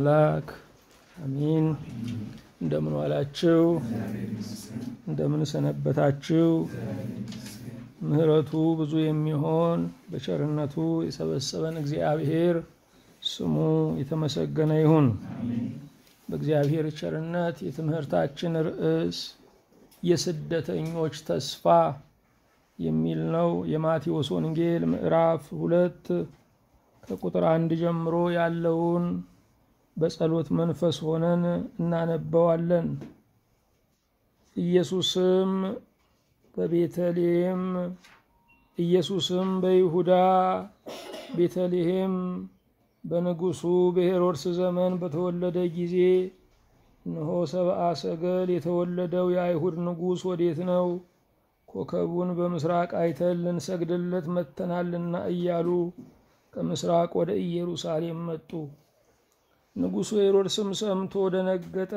አምላክ አሚን። እንደምን ዋላችሁ? እንደምን ሰነበታችሁ? ምህረቱ ብዙ የሚሆን በቸርነቱ የሰበሰበን እግዚአብሔር ስሙ የተመሰገነ ይሁን። በእግዚአብሔር ቸርነት የትምህርታችን ርዕስ የስደተኞች ተስፋ የሚል ነው። የማቴዎስ ወንጌል ምዕራፍ ሁለት ከቁጥር አንድ ጀምሮ ያለውን በጸሎት መንፈስ ሆነን እናነበዋለን። ኢየሱስም በቤተልሔም ኢየሱስም በይሁዳ ቤተልሔም በንጉሡ በሄሮድስ ዘመን በተወለደ ጊዜ እነሆ ሰብአ ሰገል የተወለደው የአይሁድ ንጉሥ ወዴት ነው? ኮከቡን በምስራቅ አይተን ልንሰግድለት መጥተናልና እያሉ ከምስራቅ ወደ ኢየሩሳሌም መጡ። ንጉሡ ሄሮድስም ሰምቶ ደነገጠ፣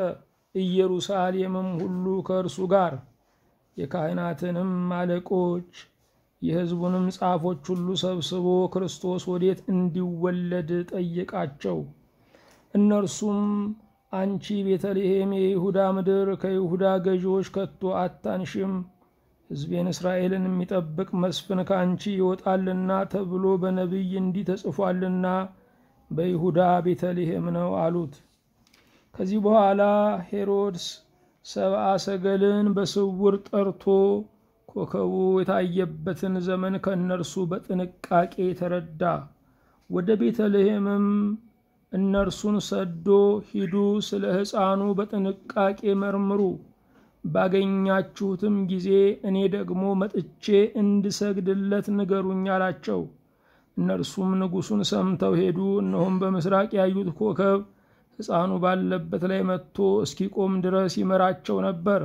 ኢየሩሳሌምም ሁሉ ከእርሱ ጋር። የካህናትንም አለቆች የሕዝቡንም ጻፎች ሁሉ ሰብስቦ ክርስቶስ ወዴት እንዲወለድ ጠየቃቸው። እነርሱም አንቺ ቤተልሔም የይሁዳ ምድር ከይሁዳ ገዢዎች ከቶ አታንሽም፣ ሕዝቤን እስራኤልን የሚጠብቅ መስፍን ከአንቺ ይወጣልና ተብሎ በነቢይ እንዲህ ተጽፏልና በይሁዳ ቤተልሔም ነው አሉት። ከዚህ በኋላ ሄሮድስ ሰብአ ሰገልን በስውር ጠርቶ ኮከቡ የታየበትን ዘመን ከእነርሱ በጥንቃቄ ተረዳ። ወደ ቤተልሔምም እነርሱን ሰዶ ሂዱ፣ ስለ ሕፃኑ በጥንቃቄ መርምሩ፣ ባገኛችሁትም ጊዜ እኔ ደግሞ መጥቼ እንድሰግድለት ንገሩኝ አላቸው። እነርሱም ንጉሱን ሰምተው ሄዱ። እነሆም በምስራቅ ያዩት ኮከብ ሕፃኑ ባለበት ላይ መጥቶ እስኪቆም ድረስ ይመራቸው ነበር።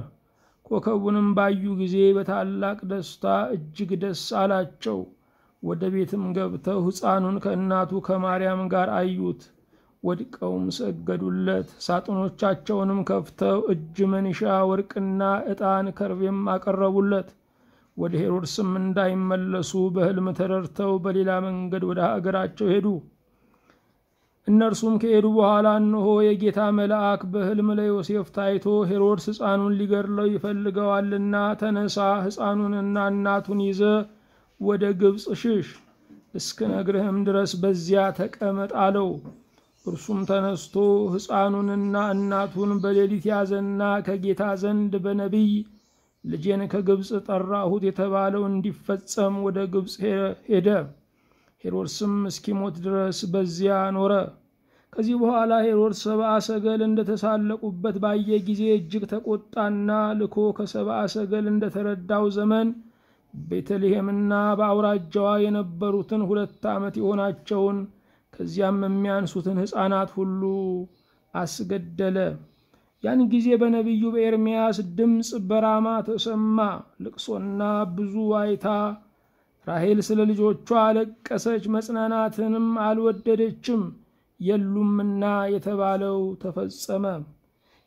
ኮከቡንም ባዩ ጊዜ በታላቅ ደስታ እጅግ ደስ አላቸው። ወደ ቤትም ገብተው ሕፃኑን ከእናቱ ከማርያም ጋር አዩት። ወድቀውም ሰገዱለት። ሳጥኖቻቸውንም ከፍተው እጅ መንሻ ወርቅና ዕጣን ከርቤም አቀረቡለት። ወደ ሄሮድስም እንዳይመለሱ በሕልም ተረድተው በሌላ መንገድ ወደ አገራቸው ሄዱ። እነርሱም ከሄዱ በኋላ እንሆ የጌታ መልአክ በሕልም ለዮሴፍ ታይቶ ሄሮድስ ሕፃኑን ሊገድለው ይፈልገዋልና ተነሳ፣ ሕፃኑንና እናቱን ይዘ ወደ ግብፅ ሽሽ፣ እስክነግርህም ድረስ በዚያ ተቀመጥ አለው። እርሱም ተነስቶ ሕፃኑንና እናቱን በሌሊት ያዘና ከጌታ ዘንድ በነቢይ ልጄን ከግብፅ ጠራሁት የተባለው እንዲፈጸም ወደ ግብፅ ሄደ። ሄሮድስም እስኪሞት ድረስ በዚያ ኖረ። ከዚህ በኋላ ሄሮድስ ሰብአ ሰገል እንደተሳለቁበት ባየ ጊዜ እጅግ ተቆጣና ልኮ ከሰብአ ሰገል እንደተረዳው ዘመን ቤተልሔምና በአውራጃዋ የነበሩትን ሁለት ዓመት የሆናቸውን ከዚያም የሚያንሱትን ሕፃናት ሁሉ አስገደለ። ያን ጊዜ በነቢዩ በኤርምያስ ድምፅ በራማ ተሰማ ልቅሶና ብዙ ዋይታ። ራሄል ስለ ልጆቿ አለቀሰች፣ መጽናናትንም አልወደደችም። የሉምና የተባለው ተፈጸመ።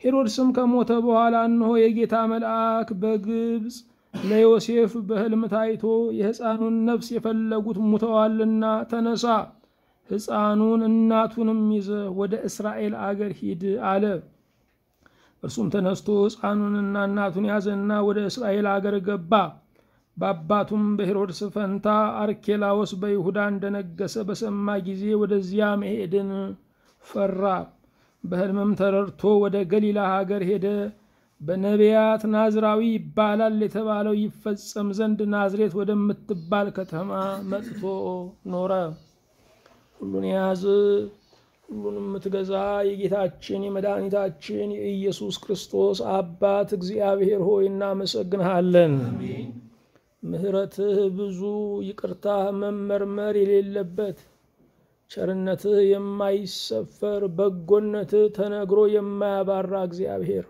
ሄሮድስም ከሞተ በኋላ እንሆ የጌታ መልአክ በግብፅ ለዮሴፍ በሕልም ታይቶ የሕፃኑን ነፍስ የፈለጉት ሙተዋልና ተነሳ፣ ሕፃኑን እናቱንም ይዘ ወደ እስራኤል አገር ሂድ አለ። እርሱም ተነስቶ ሕፃኑንና እናቱን ያዘና ወደ እስራኤል አገር ገባ። በአባቱም በሄሮድስ ፈንታ አርኬላዎስ በይሁዳ እንደነገሰ በሰማ ጊዜ ወደዚያ መሄድን ፈራ። በሕልምም ተረድቶ ወደ ገሊላ ሀገር ሄደ። በነቢያት ናዝራዊ ይባላል የተባለው ይፈጸም ዘንድ ናዝሬት ወደምትባል ከተማ መጥቶ ኖረ። ሁሉን የያዘ። ሁሉንም የምትገዛ የጌታችን የመድኃኒታችን የኢየሱስ ክርስቶስ አባት እግዚአብሔር ሆይ እናመሰግንሃለን። ምሕረትህ ብዙ ይቅርታህ መመርመር የሌለበት ቸርነትህ የማይሰፈር በጎነትህ ተነግሮ የማያባራ እግዚአብሔር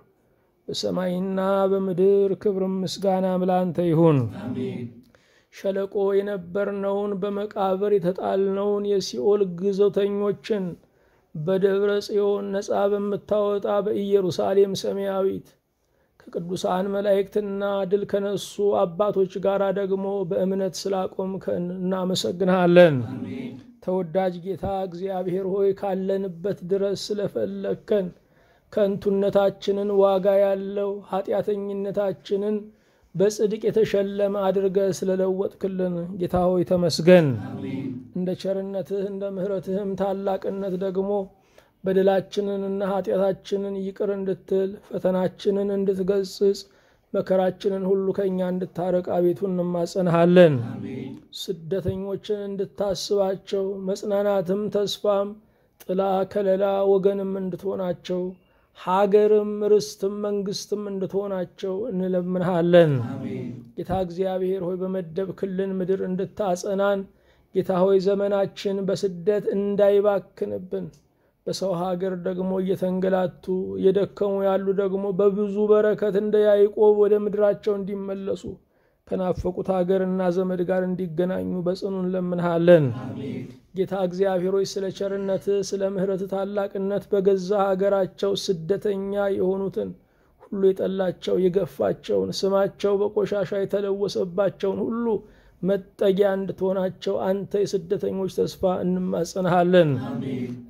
በሰማይና በምድር ክብር ምስጋና ምላንተ ይሁን። ሸለቆ የነበርነውን በመቃብር የተጣልነውን የሲኦል ግዘተኞችን በደብረ ጽዮን ነጻ በምታወጣ በኢየሩሳሌም ሰማያዊት ከቅዱሳን መላእክትና ድል ከነሱ አባቶች ጋር ደግሞ በእምነት ስላቆምከን እናመሰግንሃለን። ተወዳጅ ጌታ እግዚአብሔር ሆይ ካለንበት ድረስ ስለፈለግከን ከንቱነታችንን ዋጋ ያለው ኃጢአተኝነታችንን በጽድቅ የተሸለመ አድርገ ስለለወጥክልን ጌታ ሆይ ተመስገን። እንደ ቸርነትህ እንደ ምሕረትህም ታላቅነት ደግሞ በደላችንንና ኃጢአታችንን ይቅር እንድትል ፈተናችንን እንድትገጽጽ መከራችንን ሁሉ ከእኛ እንድታረቅ አቤቱ እንማጸንሃለን። ስደተኞችን እንድታስባቸው መጽናናትም ተስፋም ጥላ ከለላ ወገንም እንድትሆናቸው ሀገርም ርስትም መንግስትም እንድትሆናቸው እንለምንሃለን። ጌታ እግዚአብሔር ሆይ በመደብ ክልን ምድር እንድታጸናን ጌታ ሆይ ዘመናችን በስደት እንዳይባክንብን በሰው ሀገር ደግሞ እየተንገላቱ እየደከሙ ያሉ ደግሞ በብዙ በረከት እንደ ያዕቆብ ወደ ምድራቸው እንዲመለሱ ከናፈቁት ሀገርና ዘመድ ጋር እንዲገናኙ በጽኑ እንለምንሃለን። ጌታ እግዚአብሔር ሆይ ስለ ቸርነት ስለ ምሕረት ታላቅነት በገዛ ሀገራቸው ስደተኛ የሆኑትን ሁሉ የጠላቸው የገፋቸውን ስማቸው በቆሻሻ የተለወሰባቸውን ሁሉ መጠጊያ እንድትሆናቸው አንተ የስደተኞች ተስፋ እንማጸንሃለን።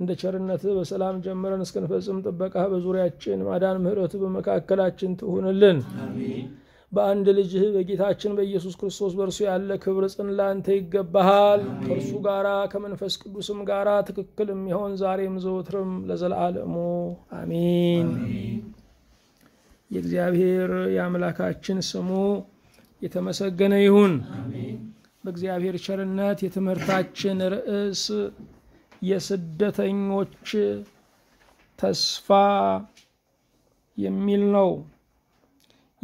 እንደ ቸርነት በሰላም ጀምረን እስክንፈጽም ጥበቃ በዙሪያችን ማዳን ምሕረቱ በመካከላችን ትሁንልን። በአንድ ልጅህ በጌታችን በኢየሱስ ክርስቶስ በእርሱ ያለ ክብር ጽን ላንተ ይገባሃል። ከእርሱ ጋራ ከመንፈስ ቅዱስም ጋራ ትክክል የሚሆን ዛሬም ዘወትርም ለዘላለሙ አሚን። የእግዚአብሔር የአምላካችን ስሙ የተመሰገነ ይሁን። በእግዚአብሔር ቸርነት የትምህርታችን ርዕስ የስደተኞች ተስፋ የሚል ነው።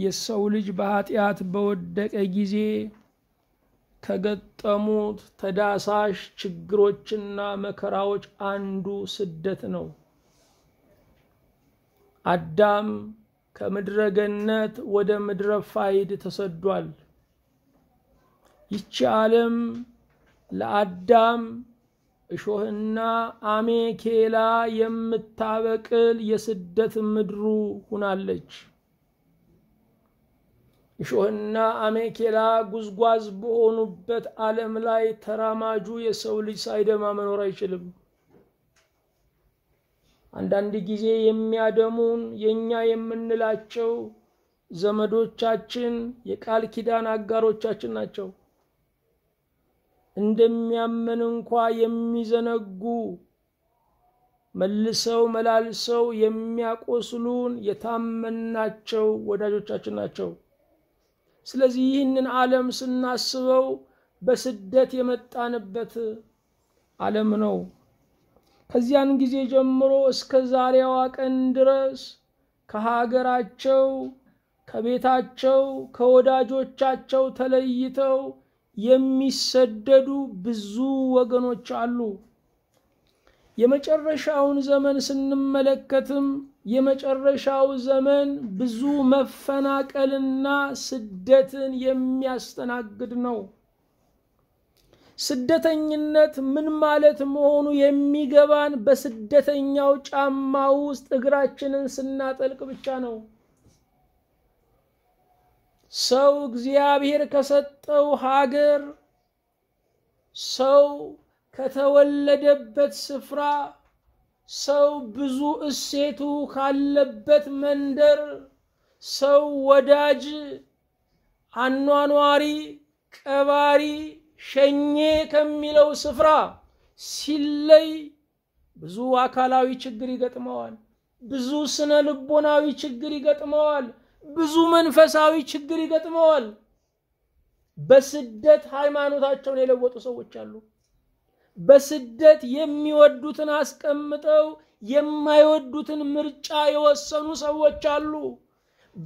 የሰው ልጅ በኃጢአት በወደቀ ጊዜ ከገጠሙት ተዳሳሽ ችግሮችና መከራዎች አንዱ ስደት ነው። አዳም ከምድረ ገነት ወደ ምድረ ፋይድ ተሰዷል። ይቺ ዓለም ለአዳም እሾህና አሜኬላ የምታበቅል የስደት ምድሩ ሁናለች። እሾህና አሜኬላ ጉዝጓዝ በሆኑበት ዓለም ላይ ተራማጁ የሰው ልጅ ሳይደማ መኖር አይችልም። አንዳንድ ጊዜ የሚያደሙን የእኛ የምንላቸው ዘመዶቻችን የቃል ኪዳን አጋሮቻችን ናቸው። እንደሚያምን እንኳ የሚዘነጉ መልሰው መላልሰው የሚያቆስሉን የታመንናቸው ወዳጆቻችን ናቸው። ስለዚህ ይህንን ዓለም ስናስበው በስደት የመጣንበት ዓለም ነው። ከዚያን ጊዜ ጀምሮ እስከ ዛሬዋ ቀን ድረስ ከሀገራቸው ከቤታቸው ከወዳጆቻቸው ተለይተው የሚሰደዱ ብዙ ወገኖች አሉ። የመጨረሻውን ዘመን ስንመለከትም የመጨረሻው ዘመን ብዙ መፈናቀልና ስደትን የሚያስተናግድ ነው። ስደተኝነት ምን ማለት መሆኑ የሚገባን በስደተኛው ጫማ ውስጥ እግራችንን ስናጠልቅ ብቻ ነው። ሰው እግዚአብሔር ከሰጠው ሀገር ሰው ከተወለደበት ስፍራ ሰው ብዙ እሴቱ ካለበት መንደር ሰው ወዳጅ፣ አኗኗሪ፣ ቀባሪ፣ ሸኜ ከሚለው ስፍራ ሲለይ ብዙ አካላዊ ችግር ይገጥመዋል። ብዙ ስነ ልቦናዊ ችግር ይገጥመዋል። ብዙ መንፈሳዊ ችግር ይገጥመዋል። በስደት ሃይማኖታቸውን የለወጡ ሰዎች አሉ። በስደት የሚወዱትን አስቀምጠው የማይወዱትን ምርጫ የወሰኑ ሰዎች አሉ።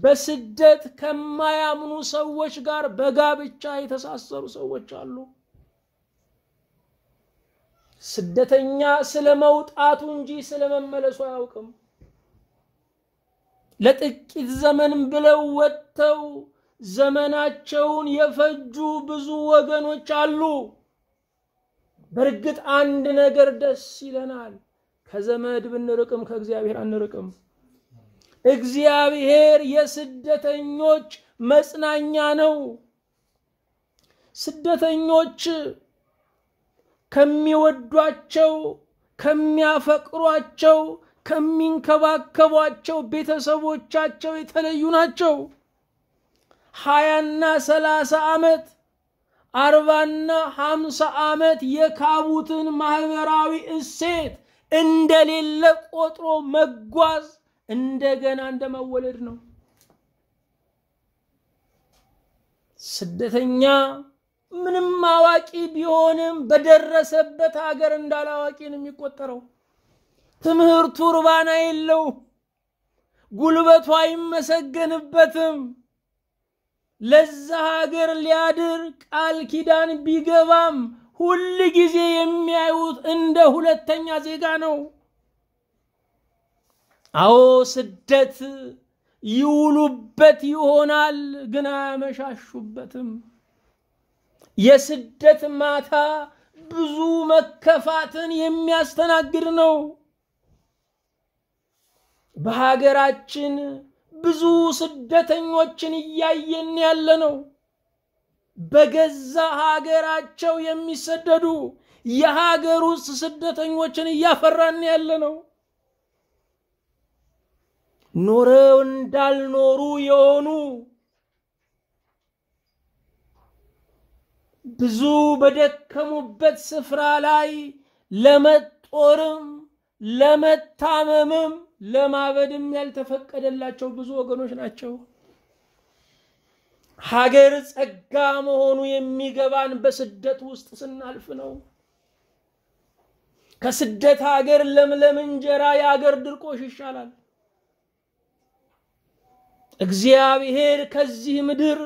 በስደት ከማያምኑ ሰዎች ጋር በጋብቻ የተሳሰሩ ሰዎች አሉ። ስደተኛ ስለ መውጣቱ እንጂ ስለ መመለሱ አያውቅም። ለጥቂት ዘመን ብለው ወጥተው ዘመናቸውን የፈጁ ብዙ ወገኖች አሉ። በእርግጥ አንድ ነገር ደስ ይለናል። ከዘመድ ብንርቅም ከእግዚአብሔር አንርቅም። እግዚአብሔር የስደተኞች መጽናኛ ነው። ስደተኞች ከሚወዷቸው፣ ከሚያፈቅሯቸው፣ ከሚንከባከቧቸው ቤተሰቦቻቸው የተለዩ ናቸው። ሀያና ሰላሳ ዓመት አርባና ሀምሳ ዓመት የካቡትን ማህበራዊ እሴት እንደሌለ ቆጥሮ መጓዝ እንደገና እንደመወለድ ነው። ስደተኛ ምንም አዋቂ ቢሆንም በደረሰበት ሀገር እንዳላዋቂ ነው የሚቆጠረው። ትምህርቱ ርባና የለው፣ ጉልበቱ አይመሰገንበትም። ለዛ ሀገር ሊያድር ቃል ኪዳን ቢገባም ሁል ጊዜ የሚያዩት እንደ ሁለተኛ ዜጋ ነው። አዎ ስደት ይውሉበት ይሆናል፣ ግን አያመሻሹበትም። የስደት ማታ ብዙ መከፋትን የሚያስተናግድ ነው። በሀገራችን ብዙ ስደተኞችን እያየን ያለ ነው። በገዛ ሀገራቸው የሚሰደዱ የሀገር ውስጥ ስደተኞችን እያፈራን ያለ ነው። ኖረው እንዳልኖሩ የሆኑ ብዙ በደከሙበት ስፍራ ላይ ለመጦርም ለመታመምም ለማበድም ያልተፈቀደላቸው ብዙ ወገኖች ናቸው። ሀገር ጸጋ መሆኑ የሚገባን በስደት ውስጥ ስናልፍ ነው። ከስደት ሀገር ለምለም እንጀራ የሀገር ድርቆሽ ይሻላል። እግዚአብሔር ከዚህ ምድር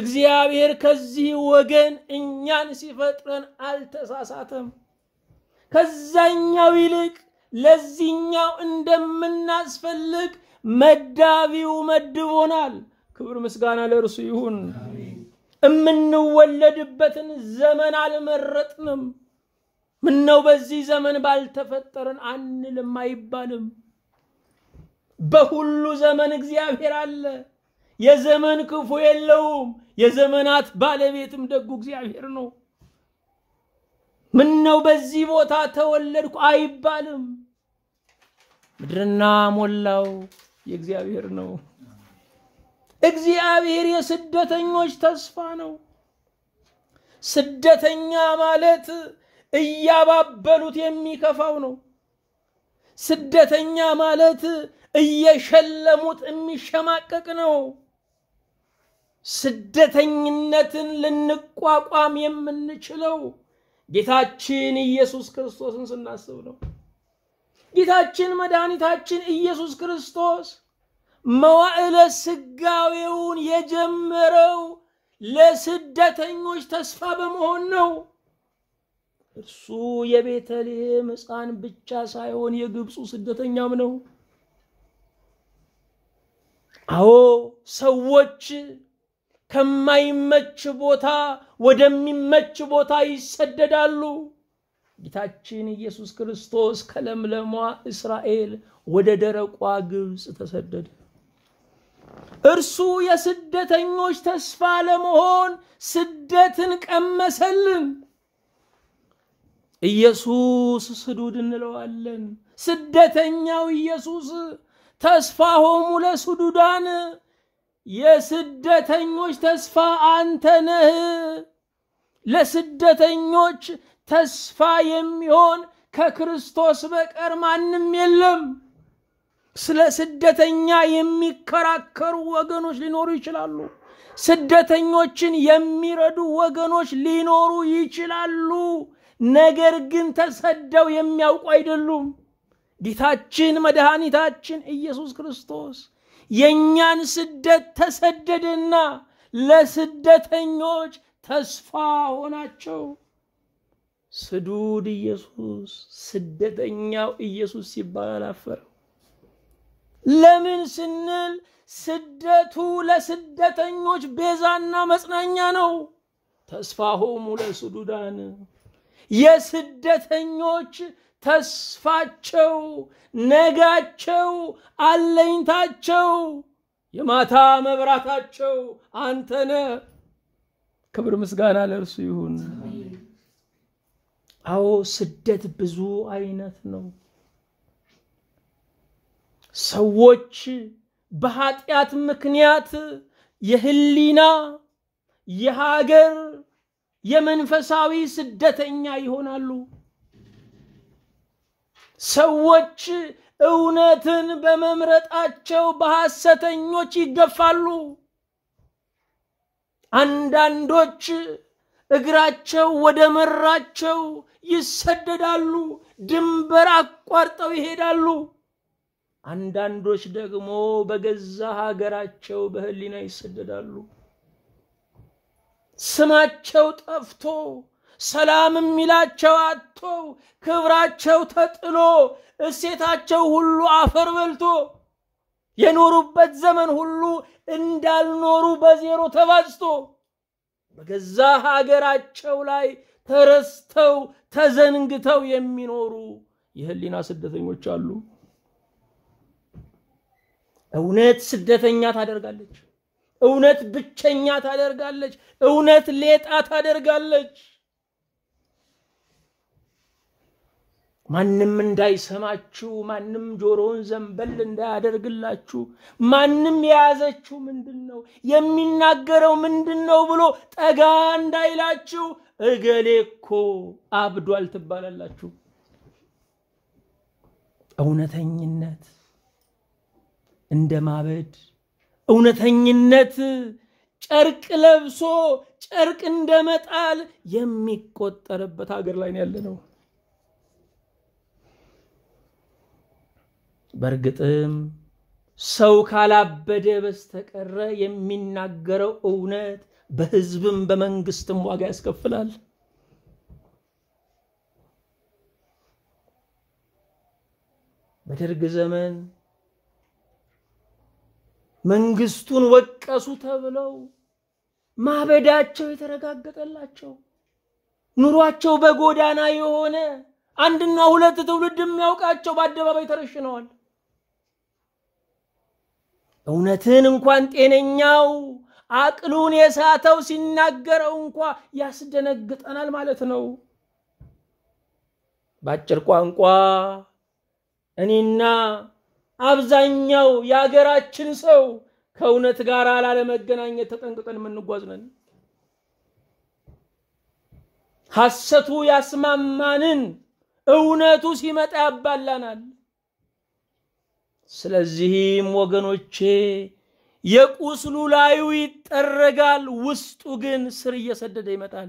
እግዚአብሔር ከዚህ ወገን እኛን ሲፈጥረን አልተሳሳተም። ከዛኛው ይልቅ ለዚህኛው እንደምናስፈልግ መዳቢው መድቦናል። ክብር ምስጋና ለእርሱ ይሁን። እምንወለድበትን ዘመን አልመረጥንም። ምነው በዚህ ዘመን ባልተፈጠርን አንልም አይባልም። በሁሉ ዘመን እግዚአብሔር አለ። የዘመን ክፉ የለውም። የዘመናት ባለቤትም ደጉ እግዚአብሔር ነው። ምነው በዚህ ቦታ ተወለድኩ አይባልም። ምድርና ሞላው የእግዚአብሔር ነው። እግዚአብሔር የስደተኞች ተስፋ ነው። ስደተኛ ማለት እያባበሉት የሚከፋው ነው። ስደተኛ ማለት እየሸለሙት የሚሸማቀቅ ነው። ስደተኝነትን ልንቋቋም የምንችለው ጌታችን ኢየሱስ ክርስቶስን ስናስብ ነው። ጌታችን መድኃኒታችን ኢየሱስ ክርስቶስ መዋዕለ ስጋዊውን የጀመረው ለስደተኞች ተስፋ በመሆን ነው። እርሱ የቤተልሔም ሕፃን ብቻ ሳይሆን የግብፁ ስደተኛም ነው። አዎ ሰዎች ከማይመች ቦታ ወደሚመች ቦታ ይሰደዳሉ። ጌታችን ኢየሱስ ክርስቶስ ከለምለሟ እስራኤል ወደ ደረቋ ግብፅ ተሰደደ። እርሱ የስደተኞች ተስፋ ለመሆን ስደትን ቀመሰልን። ኢየሱስ ስዱድ እንለዋለን። ስደተኛው ኢየሱስ ሆሙ ለስዱዳን የስደተኞች ተስፋ አንተ ነህ። ለስደተኞች ተስፋ የሚሆን ከክርስቶስ በቀር ማንም የለም። ስለ ስደተኛ የሚከራከሩ ወገኖች ሊኖሩ ይችላሉ። ስደተኞችን የሚረዱ ወገኖች ሊኖሩ ይችላሉ። ነገር ግን ተሰደው የሚያውቁ አይደሉም። ጌታችን መድኃኒታችን ኢየሱስ ክርስቶስ የእኛን ስደት ተሰደደና ለስደተኞች ተስፋ ሆናቸው። ስዱድ ኢየሱስ ስደተኛው ኢየሱስ ሲባል አላፈረም። ለምን ስንል ስደቱ ለስደተኞች ቤዛና መጽናኛ ነው። ተስፋሆሙ ለስዱዳን የስደተኞች ተስፋቸው፣ ነጋቸው፣ አለኝታቸው፣ የማታ መብራታቸው አንተነ። ክብር ምስጋና ለእርሱ ይሁን። አዎ ስደት ብዙ አይነት ነው። ሰዎች በኃጢአት ምክንያት የህሊና፣ የሀገር፣ የመንፈሳዊ ስደተኛ ይሆናሉ። ሰዎች እውነትን በመምረጣቸው በሐሰተኞች ይገፋሉ። አንዳንዶች እግራቸው ወደ መራቸው ይሰደዳሉ፣ ድንበር አቋርጠው ይሄዳሉ። አንዳንዶች ደግሞ በገዛ ሀገራቸው በህሊና ይሰደዳሉ። ስማቸው ጠፍቶ ሰላም የሚላቸው አጥቶ ክብራቸው ተጥሎ እሴታቸው ሁሉ አፈር በልቶ የኖሩበት ዘመን ሁሉ እንዳልኖሩ በዜሮ ተባዝቶ በገዛ ሀገራቸው ላይ ተረስተው ተዘንግተው የሚኖሩ የህሊና ስደተኞች አሉ። እውነት ስደተኛ ታደርጋለች። እውነት ብቸኛ ታደርጋለች። እውነት ሌጣ ታደርጋለች። ማንም እንዳይሰማችሁ፣ ማንም ጆሮውን ዘንበል እንዳያደርግላችሁ፣ ማንም የያዘችው ምንድን ነው የሚናገረው ምንድን ነው ብሎ ጠጋ እንዳይላችሁ፣ እገሌ እኮ አብዷል ትባላላችሁ። እውነተኝነት እንደ ማበድ፣ እውነተኝነት ጨርቅ ለብሶ ጨርቅ እንደመጣል የሚቆጠርበት ሀገር ላይ ነው ያለ ነው። በእርግጥም ሰው ካላበደ በስተቀረ የሚናገረው እውነት በህዝብም በመንግስትም ዋጋ ያስከፍላል። በደርግ ዘመን መንግስቱን ወቀሱ ተብለው ማበዳቸው የተረጋገጠላቸው ኑሯቸው በጎዳና የሆነ አንድና ሁለት ትውልድ የሚያውቃቸው በአደባባይ ተረሽነዋል። እውነትን እንኳን ጤነኛው አቅሉን የሳተው ሲናገረው እንኳ ያስደነግጠናል ማለት ነው። በአጭር ቋንቋ እኔና አብዛኛው የአገራችን ሰው ከእውነት ጋር ላለመገናኘት ተጠንቅቀን የምንጓዝ ነን። ሐሰቱ ያስማማንን፣ እውነቱ ሲመጣ ያባላናል። ስለዚህም ወገኖቼ የቁስሉ ላዩ ይጠረጋል፣ ውስጡ ግን ስር እየሰደደ ይመጣል።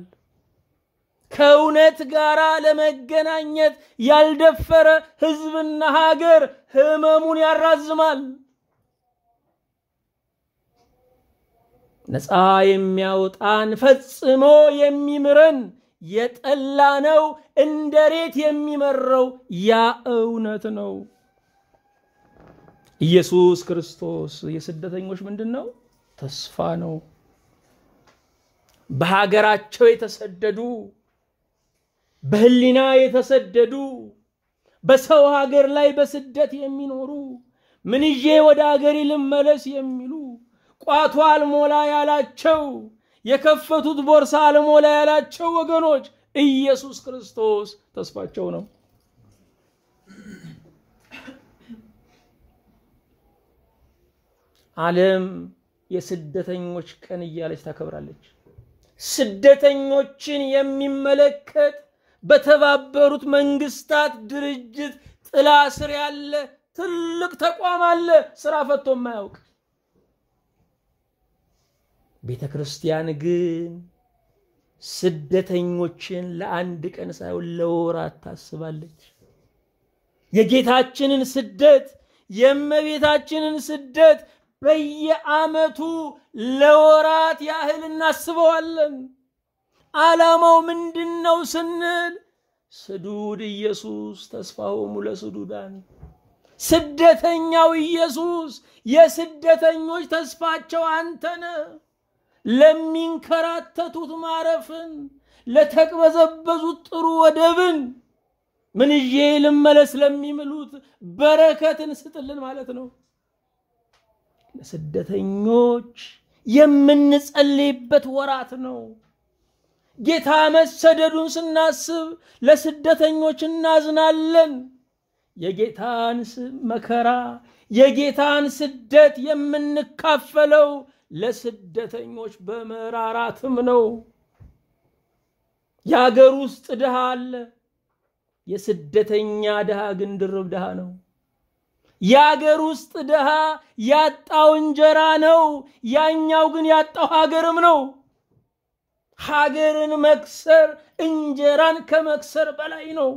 ከእውነት ጋር ለመገናኘት ያልደፈረ ህዝብና ሀገር ህመሙን ያራዝማል። ነፃ የሚያወጣን ፈጽሞ የሚምረን የጠላ ነው፣ እንደ ሬት የሚመረው ያ እውነት ነው። ኢየሱስ ክርስቶስ የስደተኞች ምንድን ነው? ተስፋ ነው። በሀገራቸው የተሰደዱ በህሊና የተሰደዱ በሰው ሀገር ላይ በስደት የሚኖሩ ምን ይዤ ወደ አገሬ ልመለስ የሚሉ ቋቱ አልሞላ ያላቸው የከፈቱት ቦርሳ አልሞላ ያላቸው ወገኖች ኢየሱስ ክርስቶስ ተስፋቸው ነው። ዓለም የስደተኞች ቀን እያለች ታከብራለች። ስደተኞችን የሚመለከት በተባበሩት መንግስታት ድርጅት ጥላ ስር ያለ ትልቅ ተቋም አለ፣ ስራ ፈቶ የማያውቅ። ቤተ ክርስቲያን ግን ስደተኞችን ለአንድ ቀን ሳይሆን ለወራት ታስባለች። የጌታችንን ስደት የእመቤታችንን ስደት በየዓመቱ ለወራት ያህል እናስበዋለን። ዓላማው ምንድን ነው ስንል ስዱድ ኢየሱስ ተስፋሆሙ ለስዱዳን፣ ስደተኛው ኢየሱስ የስደተኞች ተስፋቸው አንተነ ለሚንከራተቱት ማረፍን፣ ለተቅበዘበዙት ጥሩ ወደብን፣ ምን ይዤ ልመለስ ለሚምሉት በረከትን ስጥልን ማለት ነው። ለስደተኞች የምንጸልይበት ወራት ነው። ጌታ መሰደዱን ስናስብ ለስደተኞች እናዝናለን። የጌታን መከራ፣ የጌታን ስደት የምንካፈለው ለስደተኞች በመራራትም ነው። የአገር ውስጥ ድሃ አለ፣ የስደተኛ ድሃ ግን ድርብ ድሃ ነው። የአገር ውስጥ ድሃ ያጣው እንጀራ ነው፣ ያኛው ግን ያጣው ሀገርም ነው። ሀገርን መክሰር እንጀራን ከመክሰር በላይ ነው።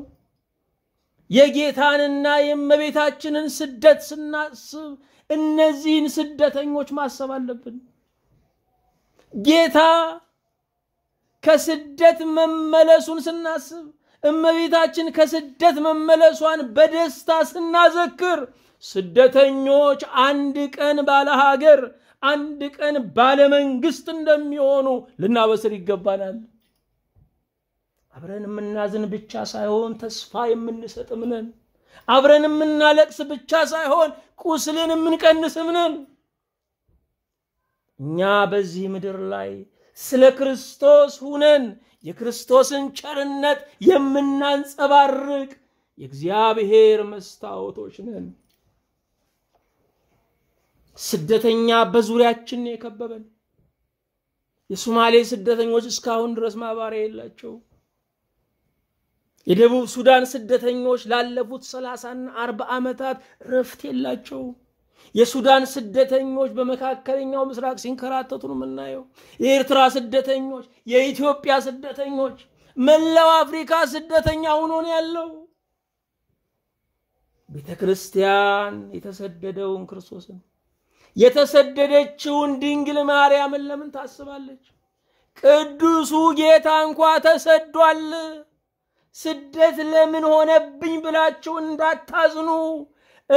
የጌታንና የእመቤታችንን ስደት ስናስብ እነዚህን ስደተኞች ማሰብ አለብን። ጌታ ከስደት መመለሱን ስናስብ እመቤታችን ከስደት መመለሷን በደስታ ስናዘክር ስደተኞች አንድ ቀን ባለ ሀገር አንድ ቀን ባለመንግስት እንደሚሆኑ ልናበስር ይገባናል። አብረን የምናዝን ብቻ ሳይሆን ተስፋ የምንሰጥም ነን። አብረን የምናለቅስ ብቻ ሳይሆን ቁስልን የምንቀንስም ነን። እኛ በዚህ ምድር ላይ ስለ ክርስቶስ ሁነን የክርስቶስን ቸርነት የምናንጸባርቅ የእግዚአብሔር መስታወቶች ነን። ስደተኛ በዙሪያችን የከበበን። የሶማሌ ስደተኞች እስካሁን ድረስ ማባሪያ የላቸው። የደቡብ ሱዳን ስደተኞች ላለፉት ሰላሳና አርባ ዓመታት ረፍት የላቸው። የሱዳን ስደተኞች በመካከለኛው ምስራቅ ሲንከራተቱ ነው የምናየው። የኤርትራ ስደተኞች፣ የኢትዮጵያ ስደተኞች፣ መላው አፍሪካ ስደተኛ ሆኖ ነው ያለው። ቤተ ክርስቲያን የተሰደደውን ክርስቶስን የተሰደደችውን ድንግል ማርያምን ለምን ታስባለች? ቅዱሱ ጌታ እንኳ ተሰዷል፣ ስደት ለምን ሆነብኝ ብላችሁ እንዳታዝኑ፣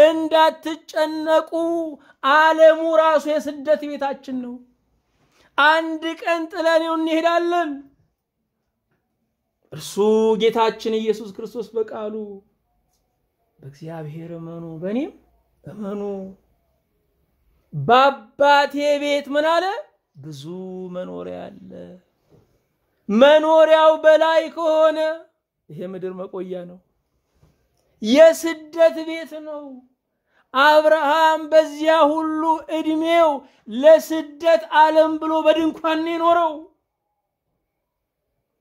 እንዳትጨነቁ። ዓለሙ ራሱ የስደት ቤታችን ነው። አንድ ቀን ጥለኔው እንሄዳለን። እርሱ ጌታችን ኢየሱስ ክርስቶስ በቃሉ በእግዚአብሔር እመኑ፣ በእኔም እመኑ በአባቴ ቤት ምን አለ? ብዙ መኖሪያ አለ። መኖሪያው በላይ ከሆነ ይሄ ምድር መቆያ ነው፣ የስደት ቤት ነው። አብርሃም በዚያ ሁሉ እድሜው ለስደት ዓለም ብሎ በድንኳን የኖረው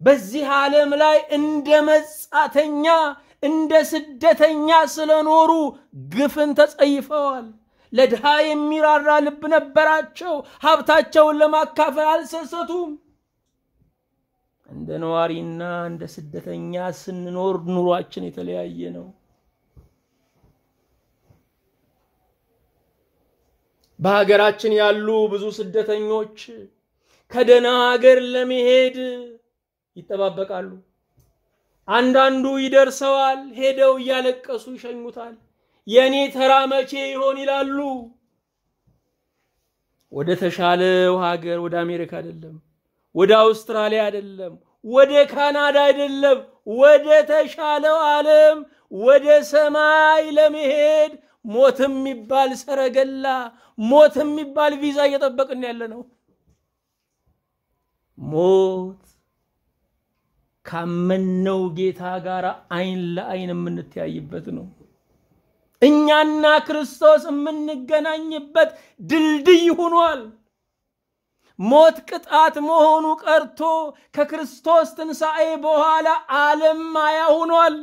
በዚህ ዓለም ላይ እንደ መጻተኛ እንደ ስደተኛ ስለኖሩ ግፍን ተጸይፈዋል። ለድሃ የሚራራ ልብ ነበራቸው። ሀብታቸውን ለማካፈል አልሰሰቱም። እንደ ነዋሪና እንደ ስደተኛ ስንኖር ኑሯችን የተለያየ ነው። በሀገራችን ያሉ ብዙ ስደተኞች ከደህና ሀገር ለመሄድ ይጠባበቃሉ። አንዳንዱ ይደርሰዋል፣ ሄደው እያለቀሱ ይሸኙታል። የኔ ተራ መቼ ይሆን ይላሉ። ወደ ተሻለው ሀገር ወደ አሜሪካ አይደለም፣ ወደ አውስትራሊያ አይደለም፣ ወደ ካናዳ አይደለም፣ ወደ ተሻለው ዓለም ወደ ሰማይ ለመሄድ ሞት የሚባል ሰረገላ ሞት የሚባል ቪዛ እየጠበቅን ያለ ነው። ሞት ካመነው ጌታ ጋር አይን ለአይን የምንተያይበት ነው። እኛና ክርስቶስ የምንገናኝበት ድልድይ ሆኗል። ሞት ቅጣት መሆኑ ቀርቶ ከክርስቶስ ትንሣኤ በኋላ ዓለም ማያ ሆኗል።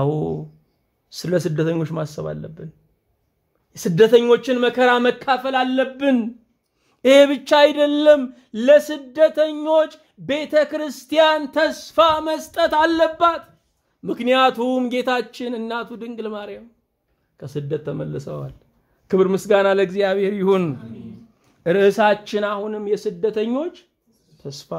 አዎ ስለ ስደተኞች ማሰብ አለብን። የስደተኞችን መከራ መካፈል አለብን። ይሄ ብቻ አይደለም፣ ለስደተኞች ቤተ ክርስቲያን ተስፋ መስጠት አለባት። ምክንያቱም ጌታችን እናቱ ድንግል ማርያም ከስደት ተመልሰዋል። ክብር ምስጋና ለእግዚአብሔር ይሁን። ርዕሳችን አሁንም የስደተኞች ተስፋ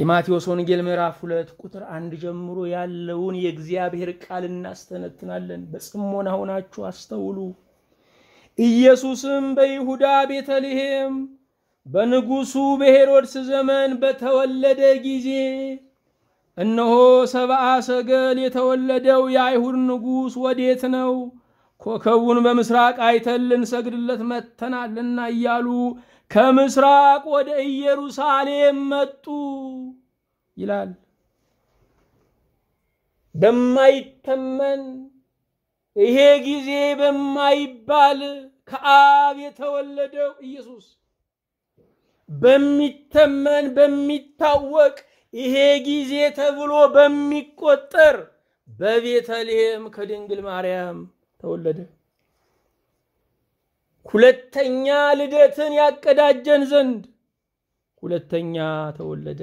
የማቴዎስ ወንጌል ምዕራፍ ሁለት ቁጥር አንድ ጀምሮ ያለውን የእግዚአብሔር ቃል እናስተነትናለን። በጽሞና ሆናችሁ አስተውሉ። ኢየሱስም በይሁዳ ቤተልሔም በንጉሡ በሄሮድስ ዘመን በተወለደ ጊዜ እነሆ ሰብአ ሰገል የተወለደው የአይሁድ ንጉሥ ወዴት ነው? ኮከቡን በምስራቅ አይተን ልንሰግድለት መጥተናልና እያሉ ከምስራቅ ወደ ኢየሩሳሌም መጡ ይላል። በማይተመን ይሄ ጊዜ በማይባል ከአብ የተወለደው ኢየሱስ በሚተመን በሚታወቅ ይሄ ጊዜ ተብሎ በሚቆጠር በቤተልሔም ከድንግል ማርያም ተወለደ። ሁለተኛ ልደትን ያቀዳጀን ዘንድ ሁለተኛ ተወለደ።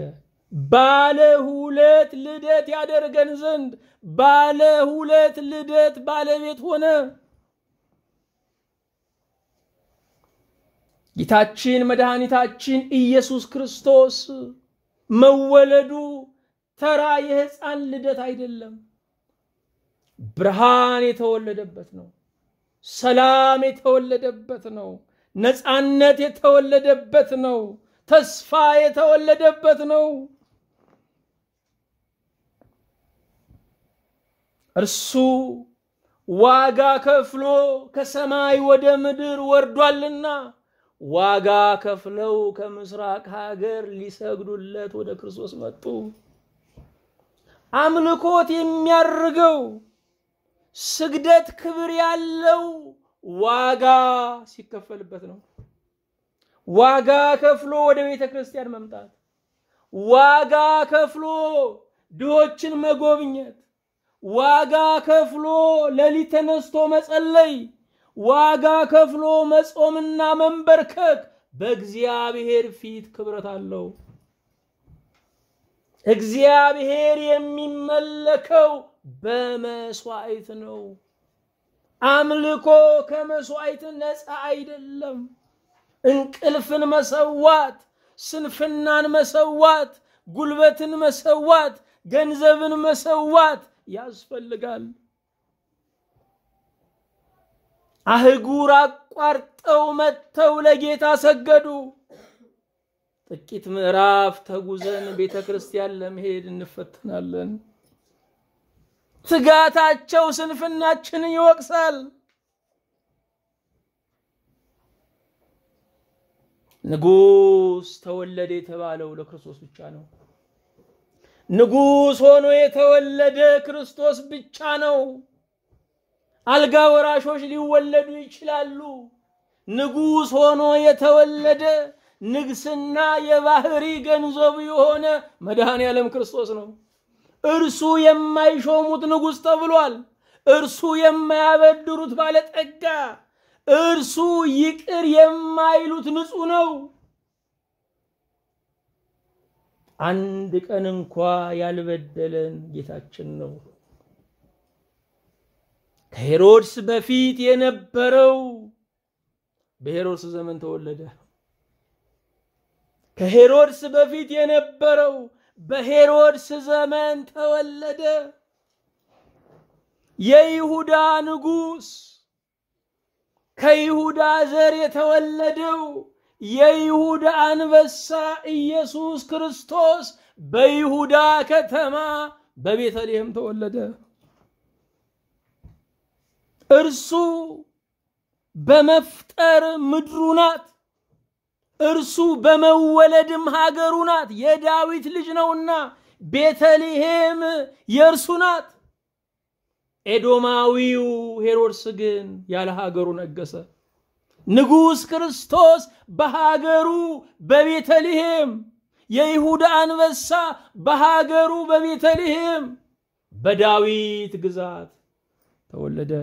ባለ ሁለት ልደት ያደርገን ዘንድ ባለ ሁለት ልደት ባለቤት ሆነ። ጌታችን መድኃኒታችን ኢየሱስ ክርስቶስ መወለዱ ተራ የሕፃን ልደት አይደለም። ብርሃን የተወለደበት ነው። ሰላም የተወለደበት ነው። ነፃነት የተወለደበት ነው። ተስፋ የተወለደበት ነው። እርሱ ዋጋ ከፍሎ ከሰማይ ወደ ምድር ወርዷልና ዋጋ ከፍለው ከምስራቅ ሀገር ሊሰግዱለት ወደ ክርስቶስ መጡ። አምልኮት የሚያርገው ስግደት ክብር ያለው ዋጋ ሲከፈልበት ነው። ዋጋ ከፍሎ ወደ ቤተ ክርስቲያን መምጣት፣ ዋጋ ከፍሎ ድሆችን መጎብኘት፣ ዋጋ ከፍሎ ሌሊት ተነስቶ መጸለይ ዋጋ ከፍሎ መጾምና መንበርከክ በእግዚአብሔር ፊት ክብረት አለው። እግዚአብሔር የሚመለከው በመስዋዕት ነው። አምልኮ ከመስዋዕት ነፃ አይደለም። እንቅልፍን መሰዋት፣ ስንፍናን መሰዋት፣ ጉልበትን መሰዋት፣ ገንዘብን መሰዋት ያስፈልጋል። አህጉር አቋርጠው መጥተው ለጌታ ሰገዱ። ጥቂት ምዕራፍ ተጉዘን ቤተ ክርስቲያን ለመሄድ እንፈተናለን። ትጋታቸው ስንፍናችንን ይወቅሳል። ንጉሥ ተወለደ የተባለው ለክርስቶስ ብቻ ነው። ንጉሥ ሆኖ የተወለደ ክርስቶስ ብቻ ነው። አልጋ ወራሾች ሊወለዱ ይችላሉ። ንጉሥ ሆኖ የተወለደ ንግስና የባህሪ ገንዘብ የሆነ መድኃኔ ዓለም ክርስቶስ ነው። እርሱ የማይሾሙት ንጉሥ ተብሏል። እርሱ የማያበድሩት ባለጠጋ፣ እርሱ ይቅር የማይሉት ንጹሕ ነው። አንድ ቀን እንኳ ያልበደለን ጌታችን ነው። ከሄሮድስ በፊት የነበረው በሄሮድስ ዘመን ተወለደ። ከሄሮድስ በፊት የነበረው በሄሮድስ ዘመን ተወለደ። የይሁዳ ንጉሥ ከይሁዳ ዘር የተወለደው የይሁዳ አንበሳ ኢየሱስ ክርስቶስ በይሁዳ ከተማ በቤተልሔም ተወለደ። እርሱ በመፍጠር ምድሩ ናት፣ እርሱ በመወለድም ሀገሩ ናት። የዳዊት ልጅ ነውና ቤተልሔም የእርሱ ናት። ኤዶማዊው ሄሮድስ ግን ያለ ሀገሩ ነገሰ። ንጉሥ ክርስቶስ በሀገሩ በቤተልሔም የይሁዳ አንበሳ በሀገሩ በቤተልሔም በዳዊት ግዛት ተወለደ።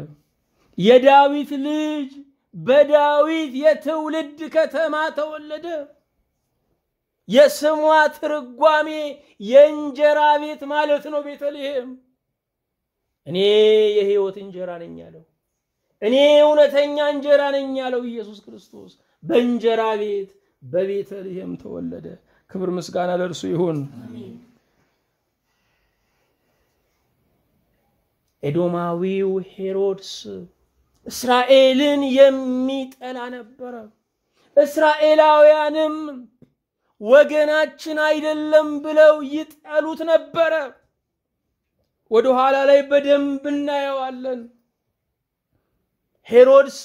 የዳዊት ልጅ በዳዊት የትውልድ ከተማ ተወለደ። የስሟ ትርጓሜ የእንጀራ ቤት ማለት ነው። ቤተልሔም እኔ የህይወት እንጀራ ነኝ ያለው እኔ እውነተኛ እንጀራ ነኝ ያለው ኢየሱስ ክርስቶስ በእንጀራ ቤት በቤተልሔም ተወለደ። ክብር ምስጋና ለእርሱ ይሁን። ኤዶማዊው ሄሮድስ እስራኤልን የሚጠላ ነበረ። እስራኤላውያንም ወገናችን አይደለም ብለው ይጠሉት ነበረ። ወደ ኋላ ላይ በደንብ እናየዋለን። ሄሮድስ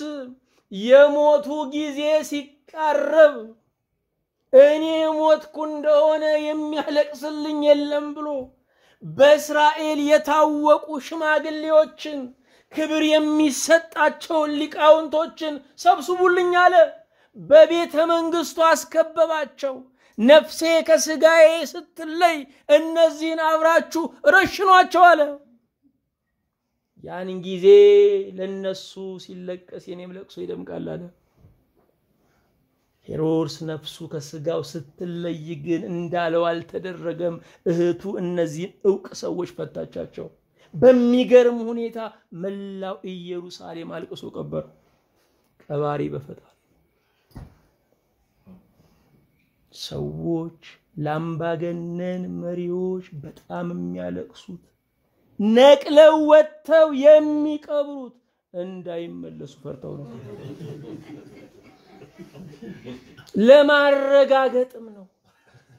የሞቱ ጊዜ ሲቃረብ እኔ ሞትኩ እንደሆነ የሚያለቅስልኝ የለም ብሎ በእስራኤል የታወቁ ሽማግሌዎችን ክብር የሚሰጣቸውን ሊቃውንቶችን ሰብስቡልኝ አለ። በቤተ መንግሥቱ አስከበባቸው። ነፍሴ ከሥጋዬ ስትለይ እነዚህን አብራችሁ ረሽኗቸው አለ። ያን ጊዜ ለነሱ ሲለቀስ የኔም ለቅሶ ይደምቃል አለ። ሄሮድስ ነፍሱ ከስጋው ስትለይ ግን እንዳለው አልተደረገም። እህቱ እነዚህን እውቅ ሰዎች ፈታቻቸው። በሚገርም ሁኔታ መላው ኢየሩሳሌም አልቅሶ ቀበረ። ቀባሪ በፈጣሪ ሰዎች ለአምባገነን መሪዎች በጣም የሚያለቅሱት ነቅለው ወጥተው የሚቀብሩት እንዳይመለሱ ፈርተው ነው። ለማረጋገጥም ነው።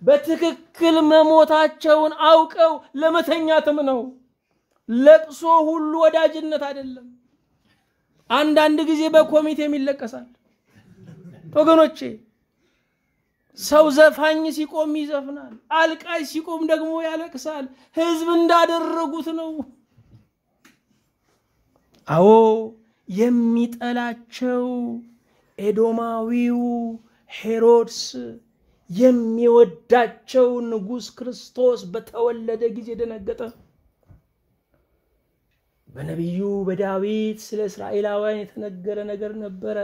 በትክክል መሞታቸውን አውቀው ለመተኛትም ነው። ለቅሶ ሁሉ ወዳጅነት አይደለም። አንዳንድ ጊዜ በኮሚቴም ይለቀሳል። ወገኖቼ ሰው ዘፋኝ ሲቆም ይዘፍናል፣ አልቃይ ሲቆም ደግሞ ያለቅሳል። ህዝብ እንዳደረጉት ነው። አዎ የሚጠላቸው ኤዶማዊው ሄሮድስ የሚወዳቸው ንጉሥ ክርስቶስ በተወለደ ጊዜ ደነገጠ። በነቢዩ በዳዊት ስለ እስራኤላውያን የተነገረ ነገር ነበረ።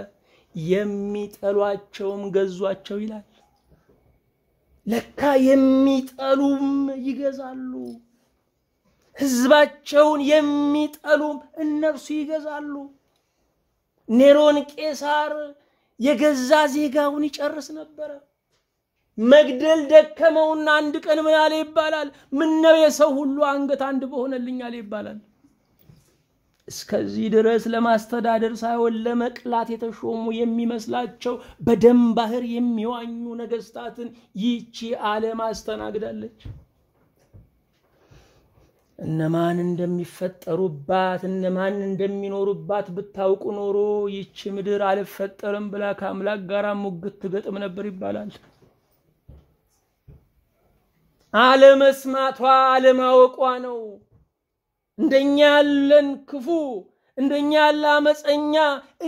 የሚጠሏቸውም ገዟቸው ይላል። ለካ የሚጠሉም ይገዛሉ። ህዝባቸውን የሚጠሉም እነርሱ ይገዛሉ። ኔሮን ቄሳር የገዛ ዜጋውን ይጨርስ ነበረ። መግደል ደከመውና አንድ ቀን ምን አለ ይባላል? ምነው የሰው ሁሉ አንገት አንድ በሆነልኝ አለ ይባላል። እስከዚህ ድረስ ለማስተዳደር ሳይሆን ለመቅላት የተሾሙ የሚመስላቸው በደም ባህር የሚዋኙ ነገስታትን ይቺ ዓለም አስተናግዳለች። እነማን እንደሚፈጠሩባት እነማን እንደሚኖሩባት ብታውቁ ኖሮ ይቺ ምድር አልፈጠርም ብላ ከአምላክ ጋር ሙግት ትገጥም ነበር ይባላል። አለመስማቷ አለማወቋ ነው። እንደኛ ያለን ክፉ እንደኛ ያለ አመፀኛ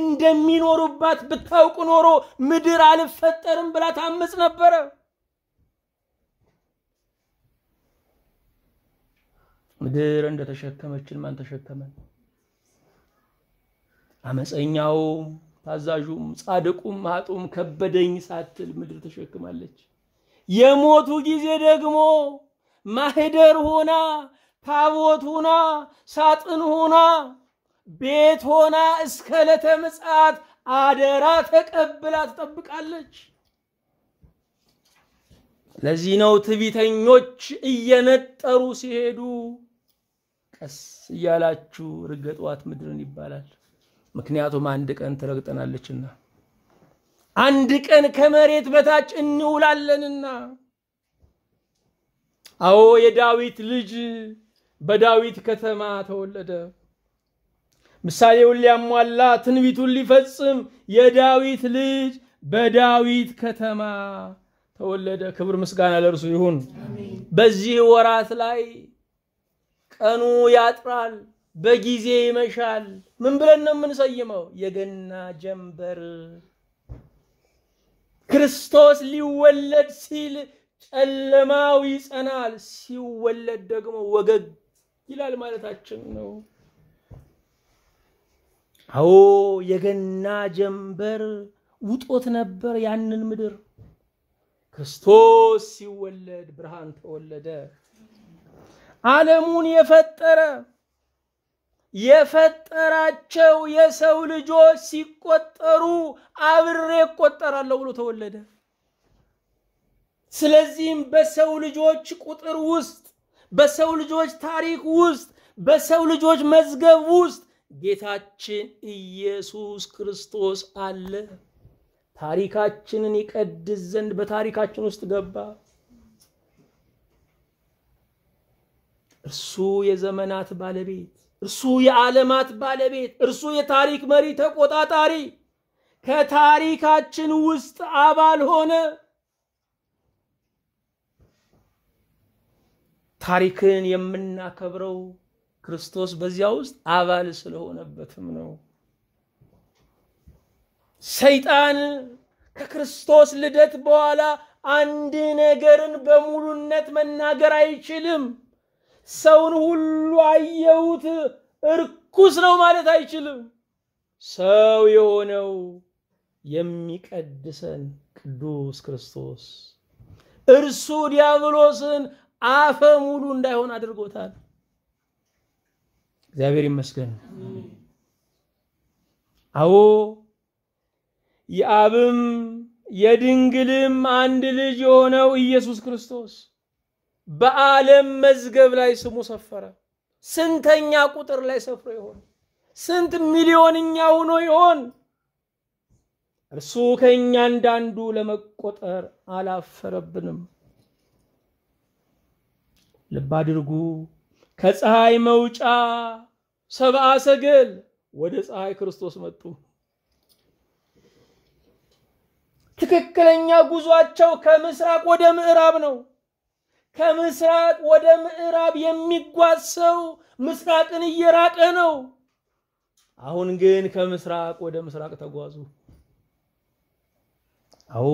እንደሚኖሩባት ብታውቅ ኖሮ ምድር አልፈጠርም ብላ ታምፅ ነበረ። ምድር እንደተሸከመችን ማን ተሸከመን? አመፀኛውም ታዛዡም ጻድቁም ማጡም ከበደኝ ሳትል ምድር ተሸክማለች። የሞቱ ጊዜ ደግሞ ማህደር ሆና ታቦት ሆና ሳጥን ሆና ቤት ሆና እስከ ዕለተ ምጽአት አደራ ተቀብላ ትጠብቃለች። ለዚህ ነው ትዕቢተኞች እየነጠሩ ሲሄዱ ቀስ እያላችሁ ርገጧት ምድርን ይባላል። ምክንያቱም አንድ ቀን ትረግጠናለችና አንድ ቀን ከመሬት በታች እንውላለንና። አዎ የዳዊት ልጅ በዳዊት ከተማ ተወለደ። ምሳሌውን ሊያሟላ ትንቢቱን ሊፈጽም የዳዊት ልጅ በዳዊት ከተማ ተወለደ። ክብር ምስጋና ለእርሱ ይሁን። በዚህ ወራት ላይ ቀኑ ያጥራል፣ በጊዜ ይመሻል። ምን ብለን ነው የምንሰይመው? የገና ጀንበር። ክርስቶስ ሊወለድ ሲል ጨለማው ይጸናል፣ ሲወለድ ደግሞ ወገግ ይላል ማለታችን ነው። አዎ የገና ጀንበር ውጦት ነበር ያንን ምድር። ክርስቶስ ሲወለድ ብርሃን ተወለደ። ዓለሙን የፈጠረ የፈጠራቸው የሰው ልጆች ሲቆጠሩ አብሬ እቆጠራለሁ ብሎ ተወለደ። ስለዚህም በሰው ልጆች ቁጥር ውስጥ በሰው ልጆች ታሪክ ውስጥ በሰው ልጆች መዝገብ ውስጥ ጌታችን ኢየሱስ ክርስቶስ አለ። ታሪካችንን ይቀድስ ዘንድ በታሪካችን ውስጥ ገባ። እርሱ የዘመናት ባለቤት፣ እርሱ የዓለማት ባለቤት፣ እርሱ የታሪክ መሪ ተቆጣጣሪ ከታሪካችን ውስጥ አባል ሆነ። ታሪክን የምናከብረው ክርስቶስ በዚያ ውስጥ አባል ስለሆነበትም ነው። ሰይጣን ከክርስቶስ ልደት በኋላ አንድ ነገርን በሙሉነት መናገር አይችልም። ሰውን ሁሉ አየሁት እርኩስ ነው ማለት አይችልም። ሰው የሆነው የሚቀድሰን ቅዱስ ክርስቶስ እርሱ ዲያብሎስን አፈ ሙሉ እንዳይሆን አድርጎታል። እግዚአብሔር ይመስገን። አዎ የአብም የድንግልም አንድ ልጅ የሆነው ኢየሱስ ክርስቶስ በዓለም መዝገብ ላይ ስሙ ሰፈረ። ስንተኛ ቁጥር ላይ ሰፍሮ ይሆን? ስንት ሚሊዮንኛ ሆኖ ይሆን? እርሱ ከእኛ እንዳንዱ ለመቆጠር አላፈረብንም። ልብ አድርጉ። ከፀሐይ መውጫ ሰብአ ሰገል ወደ ፀሐይ ክርስቶስ መጡ። ትክክለኛ ጉዟቸው ከምስራቅ ወደ ምዕራብ ነው። ከምስራቅ ወደ ምዕራብ የሚጓዝ ሰው ምስራቅን እየራቀ ነው። አሁን ግን ከምስራቅ ወደ ምስራቅ ተጓዙ። አዎ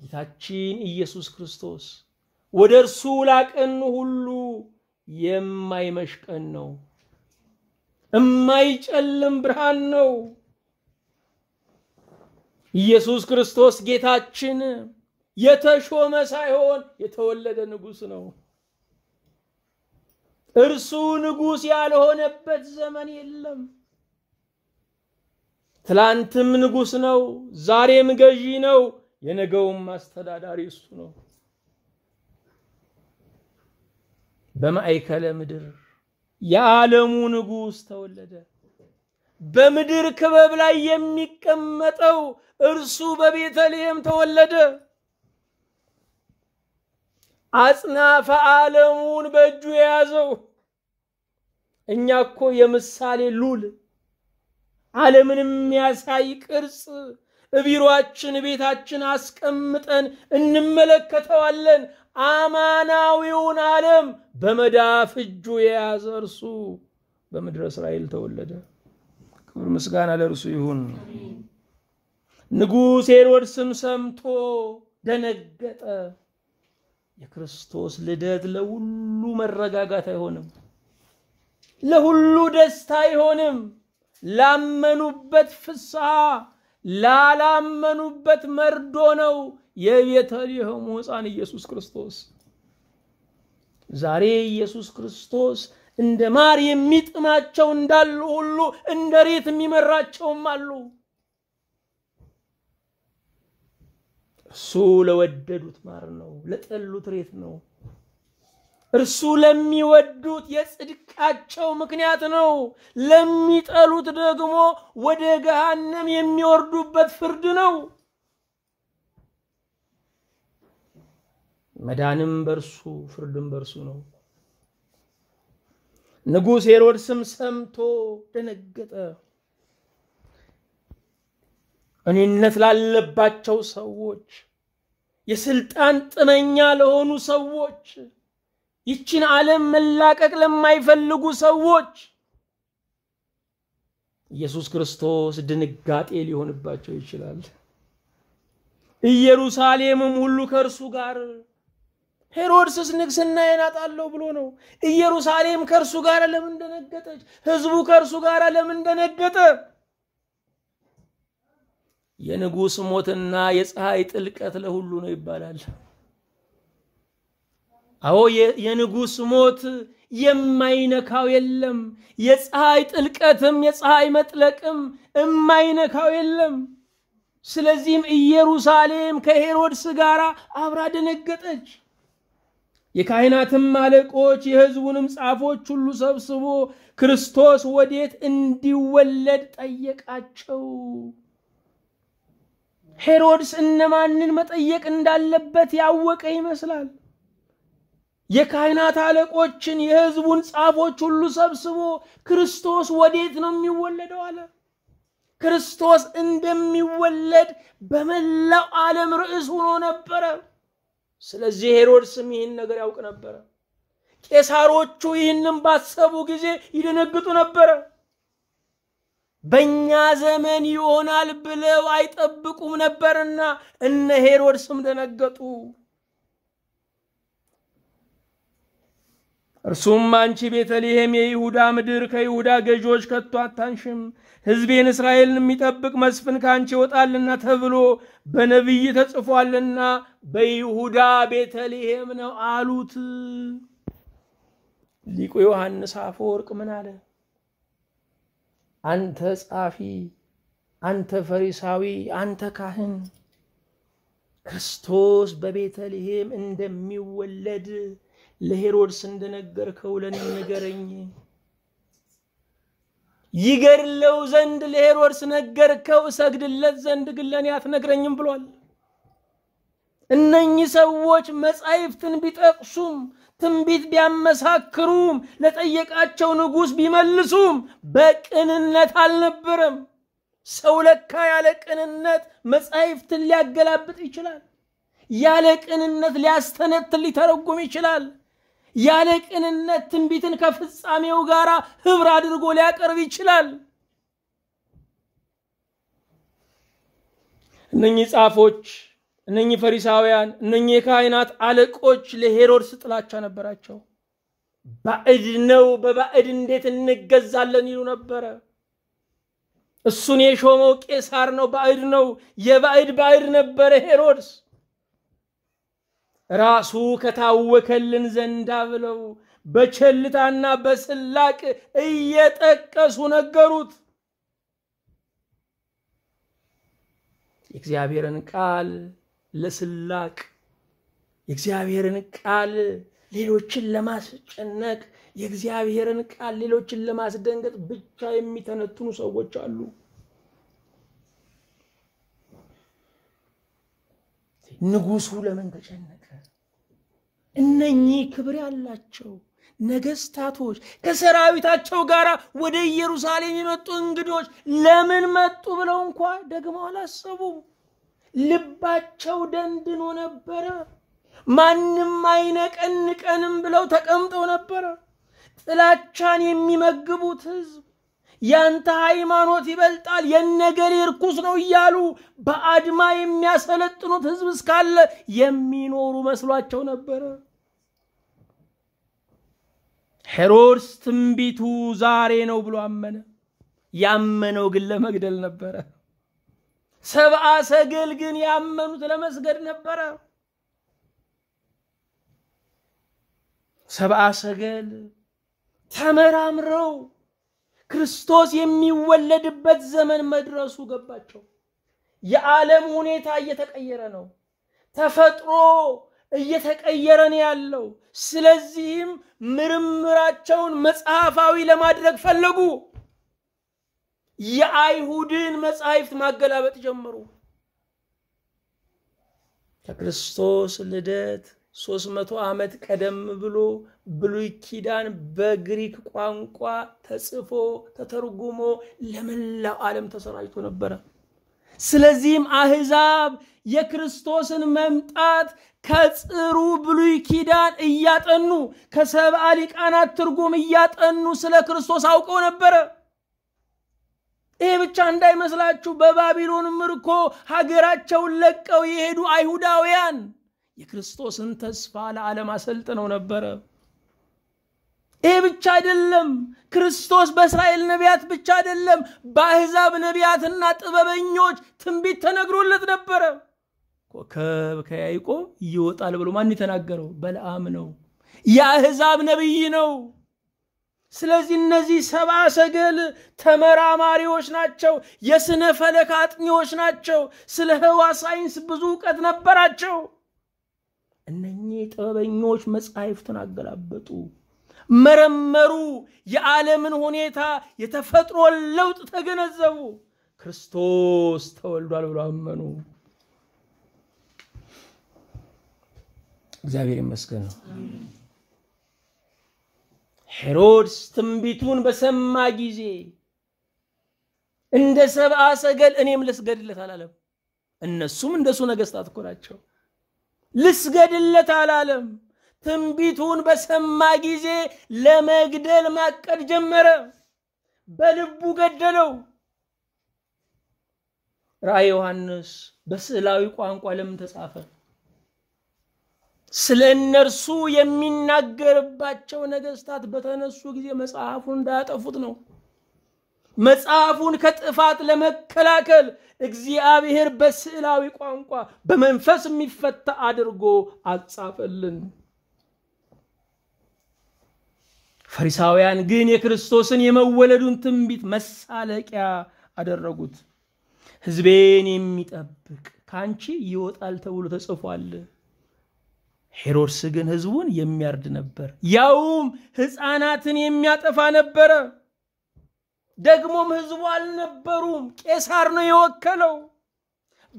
ጌታችን ኢየሱስ ክርስቶስ ወደ እርሱ ላቀን ሁሉ የማይመሽ ቀን ነው፣ እማይጨልም ብርሃን ነው። ኢየሱስ ክርስቶስ ጌታችን የተሾመ ሳይሆን የተወለደ ንጉሥ ነው። እርሱ ንጉሥ ያልሆነበት ዘመን የለም። ትላንትም ንጉሥ ነው፣ ዛሬም ገዢ ነው፣ የነገውም አስተዳዳሪ እሱ ነው። በማይከለ ምድር የዓለሙ ንጉሥ ተወለደ። በምድር ክበብ ላይ የሚቀመጠው እርሱ በቤተልሔም ተወለደ። አጽናፈ ዓለሙን በእጁ የያዘው እኛ እኮ የምሳሌ ሉል ዓለምን የሚያሳይ ቅርጽ ቢሮአችን፣ ቤታችን አስቀምጠን እንመለከተዋለን። አማናዊውን ዓለም በመዳፍ እጁ የያዘ እርሱ በምድረ እስራኤል ተወለደ። ክብር ምስጋና ለእርሱ ይሁን። ንጉሥ ሄሮድስም ሰምቶ ደነገጠ። የክርስቶስ ልደት ለሁሉ መረጋጋት አይሆንም፣ ለሁሉ ደስታ አይሆንም። ላመኑበት ፍስሐ፣ ላላመኑበት መርዶ ነው። የቤተልሔሙ ሕፃን ኢየሱስ ክርስቶስ። ዛሬ ኢየሱስ ክርስቶስ እንደ ማር የሚጥማቸው እንዳሉ ሁሉ እንደ ሬት የሚመራቸውም አሉ። እርሱ ለወደዱት ማር ነው፣ ለጠሉት ሬት ነው። እርሱ ለሚወዱት የጽድቃቸው ምክንያት ነው፣ ለሚጠሉት ደግሞ ወደ ገሃነም የሚወርዱበት ፍርድ ነው። መዳንም በርሱ ፍርድም በርሱ ነው። ንጉሥ ሄሮድስም ሰምቶ ደነገጠ። እኔነት ላለባቸው ሰዎች፣ የስልጣን ጥመኛ ለሆኑ ሰዎች፣ ይችን ዓለም መላቀቅ ለማይፈልጉ ሰዎች ኢየሱስ ክርስቶስ ድንጋጤ ሊሆንባቸው ይችላል። ኢየሩሳሌምም ሁሉ ከእርሱ ጋር ሄሮድስስ ንግስና አጣለሁ ብሎ ነው። ኢየሩሳሌም ከእርሱ ጋር ለምን ደነገጠች? ህዝቡ ከእርሱ ጋር ለምን ደነገጠ? የንጉሥ ሞትና የፀሐይ ጥልቀት ለሁሉ ነው ይባላል። አዎ የንጉሥ ሞት የማይነካው የለም። የፀሐይ ጥልቀትም የፀሐይ መጥለቅም የማይነካው የለም። ስለዚህም ኢየሩሳሌም ከሄሮድስ ጋር አብራ ደነገጠች። የካህናትም አለቆች የሕዝቡንም ጻፎች ሁሉ ሰብስቦ ክርስቶስ ወዴት እንዲወለድ ጠየቃቸው። ሄሮድስ እነማንን መጠየቅ እንዳለበት ያወቀ ይመስላል። የካህናት አለቆችን የሕዝቡን ጻፎች ሁሉ ሰብስቦ ክርስቶስ ወዴት ነው የሚወለደው አለ። ክርስቶስ እንደሚወለድ በመላው ዓለም ርዕስ ሆኖ ነበረ። ስለዚህ ሄሮድስም ይህን ነገር ያውቅ ነበረ። ቄሳሮቹ ይህንም ባሰቡ ጊዜ ይደነግጡ ነበረ። በእኛ ዘመን ይሆናል ብለው አይጠብቁም ነበርና እነ ሄሮድስም ደነገጡ። እርሱም አንቺ ቤተልሔም የይሁዳ ምድር ከይሁዳ ገዢዎች ከቶ አታንሽም፣ ሕዝቤን እስራኤልን የሚጠብቅ መስፍን ከአንቺ ይወጣልና ተብሎ በነቢይ ተጽፏልና በይሁዳ ቤተልሔም ነው አሉት። ሊቁ ዮሐንስ አፈወርቅ ምን አለ? አንተ ጻፊ፣ አንተ ፈሪሳዊ፣ አንተ ካህን ክርስቶስ በቤተልሔም እንደሚወለድ ለሄሮድስ እንደነገርከው ለእኔ ንገረኝ። ይገድለው ዘንድ ለሄሮድስ ነገርከው፣ እሰግድለት ዘንድ ግን ለእኔ አትነግረኝም ብሏል። እነኚህ ሰዎች መጻሕፍትን ቢጠቅሱም ትንቢት ቢያመሳክሩም ለጠየቃቸው ንጉሥ ቢመልሱም በቅንነት አልነበረም። ሰው ለካ ያለ ቅንነት መጻሕፍትን ሊያገላብጥ ይችላል። ያለ ቅንነት ሊያስተነትን ሊተረጉም ይችላል። ያለ ቅንነት ትንቢትን ከፍጻሜው ጋር ህብር አድርጎ ሊያቀርብ ይችላል። እነኚህ ጻፎች፣ እነኚህ ፈሪሳውያን፣ እነኚህ የካህናት አለቆች ለሄሮድስ ጥላቻ ነበራቸው። ባዕድ ነው፣ በባዕድ እንዴት እንገዛለን ይሉ ነበረ። እሱን የሾመው ቄሳር ነው፣ ባዕድ ነው። የባዕድ ባዕድ ነበረ ሄሮድስ። ራሱ ከታወከልን ዘንዳ ብለው በቸልታና በስላቅ እየጠቀሱ ነገሩት። የእግዚአብሔርን ቃል ለስላቅ የእግዚአብሔርን ቃል ሌሎችን ለማስጨነቅ የእግዚአብሔርን ቃል ሌሎችን ለማስደንገጥ ብቻ የሚተነትኑ ሰዎች አሉ። ንጉሱ ለምን ተጨነቀ? እነኚህ ክብር ያላቸው ነገስታቶች ከሰራዊታቸው ጋር ወደ ኢየሩሳሌም የመጡ እንግዶች ለምን መጡ ብለው እንኳ ደግሞ አላሰቡም። ልባቸው ደንድኖ ነበረ። ማንም አይነቀንቀንም ብለው ተቀምጠው ነበረ። ጥላቻን የሚመግቡት ህዝብ ያንተ ሃይማኖት ይበልጣል፣ የነገሬ ርኩስ ነው እያሉ በአድማ የሚያሰለጥኑት ህዝብ እስካለ የሚኖሩ መስሏቸው ነበረ። ሄሮድስ ትንቢቱ ዛሬ ነው ብሎ አመነ። ያመነው ግን ለመግደል ነበረ። ሰብአ ሰገል ግን ያመኑት ለመስገድ ነበረ። ሰብአ ሰገል ተመራምረው ክርስቶስ የሚወለድበት ዘመን መድረሱ ገባቸው። የዓለም ሁኔታ እየተቀየረ ነው። ተፈጥሮ እየተቀየረ ነው ያለው። ስለዚህም ምርምራቸውን መጽሐፋዊ ለማድረግ ፈለጉ። የአይሁድን መጻሕፍት ማገላበጥ ጀመሩ። ከክርስቶስ ልደት መቶ ዓመት ቀደም ብሎ ብሉይ ኪዳን በግሪክ ቋንቋ ተጽፎ ተተርጉሞ ለመላው ዓለም ተሰራጭቶ ነበረ። ስለዚህም አህዛብ የክርስቶስን መምጣት ከጽሩ ብሉይ ኪዳን እያጠኑ ከሰብአ ሊቃናት ትርጉም እያጠኑ ስለ ክርስቶስ አውቀው ነበረ። ይሄ ብቻ እንዳይመስላችሁ በባቢሎን ምርኮ ሀገራቸውን ለቀው የሄዱ አይሁዳውያን የክርስቶስን ተስፋ ለዓለም አሰልጥነው ነበረ። ይህ ብቻ አይደለም። ክርስቶስ በእስራኤል ነቢያት ብቻ አይደለም፣ በአሕዛብ ነቢያትና ጥበበኞች ትንቢት ተነግሮለት ነበረ። ኮከብ ከያዕቆብ ይወጣል ብሎ ማን የተናገረው? በለዓም ነው። የአሕዛብ ነቢይ ነው። ስለዚህ እነዚህ ሰብአ ሰገል ተመራማሪዎች ናቸው። የሥነ ፈለክ አጥኚዎች ናቸው። ስለ ህዋ ሳይንስ ብዙ እውቀት ነበራቸው። እነኚህ ጥበበኞች መጻሕፍትን አገላበጡ። መረመሩ፣ የዓለምን ሁኔታ የተፈጥሮን ለውጥ ተገነዘቡ። ክርስቶስ ተወልዷል ብሎ አመኑ። እግዚአብሔር ይመስገን ነው። ሄሮድስ ትንቢቱን በሰማ ጊዜ እንደ ሰብአ ሰገል እኔም ልስገድለት አላለም። እነሱም እንደሱ ነገስታት እኮ ናቸው። ልስገድለት አላለም። ትንቢቱን በሰማ ጊዜ ለመግደል ማቀድ ጀመረ። በልቡ ገደለው። ራእይ ዮሐንስ በስዕላዊ ቋንቋ ለምን ተጻፈ? ስለ እነርሱ የሚናገርባቸው ነገስታት በተነሱ ጊዜ መጽሐፉን እንዳያጠፉት ነው። መጽሐፉን ከጥፋት ለመከላከል እግዚአብሔር በስዕላዊ ቋንቋ በመንፈስ የሚፈታ አድርጎ አጻፈልን። ፈሪሳውያን ግን የክርስቶስን የመወለዱን ትንቢት መሳለቂያ አደረጉት። ሕዝቤን የሚጠብቅ ከአንቺ ይወጣል ተብሎ ተጽፏል። ሄሮድስ ግን ሕዝቡን የሚያርድ ነበር፣ ያውም ሕፃናትን የሚያጠፋ ነበረ። ደግሞም ሕዝቡ አልነበሩም፣ ቄሳር ነው የወከለው።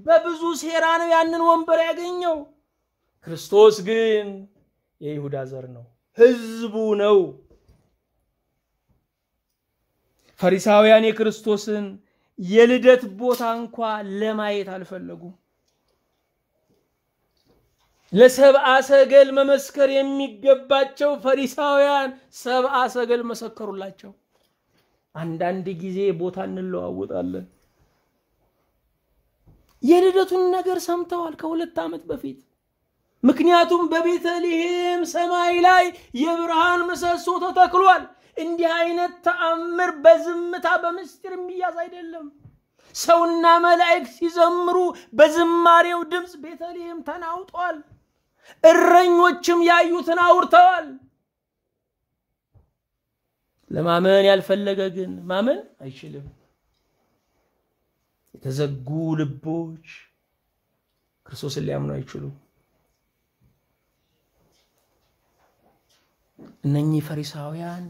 በብዙ ሴራ ነው ያንን ወንበር ያገኘው። ክርስቶስ ግን የይሁዳ ዘር ነው፣ ሕዝቡ ነው። ፈሪሳውያን የክርስቶስን የልደት ቦታ እንኳ ለማየት አልፈለጉም። ለሰብአ ሰገል መመስከር የሚገባቸው ፈሪሳውያን ሰብአ ሰገል መሰከሩላቸው። አንዳንድ ጊዜ ቦታ እንለዋወጣለን። የልደቱን ነገር ሰምተዋል ከሁለት ዓመት በፊት። ምክንያቱም በቤተልሔም ሰማይ ላይ የብርሃን ምሰሶ ተተክሏል። እንዲህ አይነት ተአምር በዝምታ በምስጢር የሚያዝ አይደለም። ሰውና መላእክ ሲዘምሩ በዝማሬው ድምፅ ቤተልሔም ተናውጧል። እረኞችም ያዩትን አውርተዋል። ለማመን ያልፈለገ ግን ማመን አይችልም። የተዘጉ ልቦች ክርስቶስን ሊያምኑ አይችሉም። እነኚህ ፈሪሳውያን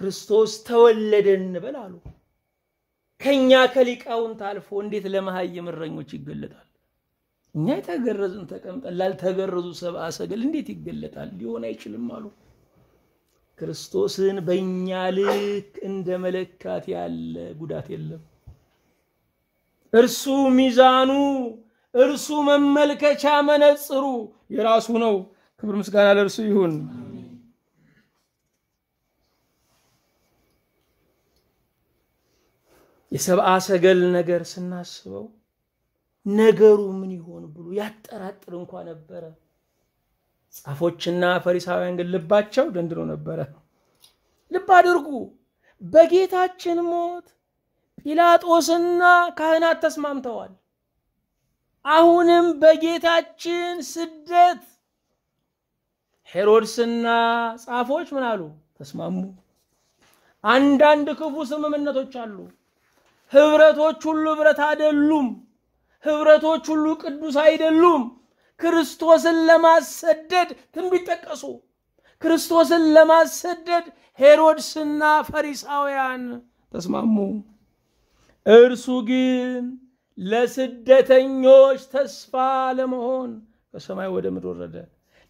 ክርስቶስ ተወለደ እንበል አሉ። ከኛ ከሊቃውንት አልፎ እንዴት ለመሀይም እረኞች ይገለጣል? እኛ የተገረዝን ተቀምጠን ላልተገረዙ ሰብአ ሰገል እንዴት ይገለጣል? ሊሆን አይችልም አሉ። ክርስቶስን በእኛ ልክ እንደ መለካት ያለ ጉዳት የለም። እርሱ ሚዛኑ፣ እርሱ መመልከቻ መነጽሩ የራሱ ነው። ክብር ምስጋና ለእርሱ ይሁን። የሰብአ ሰገል ነገር ስናስበው ነገሩ ምን ይሆን ብሎ ያጠራጥር እንኳ ነበረ። ጻፎችና ፈሪሳውያን ግን ልባቸው ደንድኖ ነበረ። ልብ አድርጉ፣ በጌታችን ሞት ጲላጦስና ካህናት ተስማምተዋል። አሁንም በጌታችን ስደት ሄሮድስና ጻፎች ምን አሉ? ተስማሙ። አንዳንድ ክፉ ስምምነቶች አሉ። ህብረቶች ሁሉ ህብረት አይደሉም። ህብረቶች ሁሉ ቅዱስ አይደሉም። ክርስቶስን ለማሰደድ ትንቢት ጠቀሱ። ክርስቶስን ለማሰደድ ሄሮድስና ፈሪሳውያን ተስማሙ። እርሱ ግን ለስደተኞች ተስፋ ለመሆን ከሰማይ ወደ ምድር ወረደ።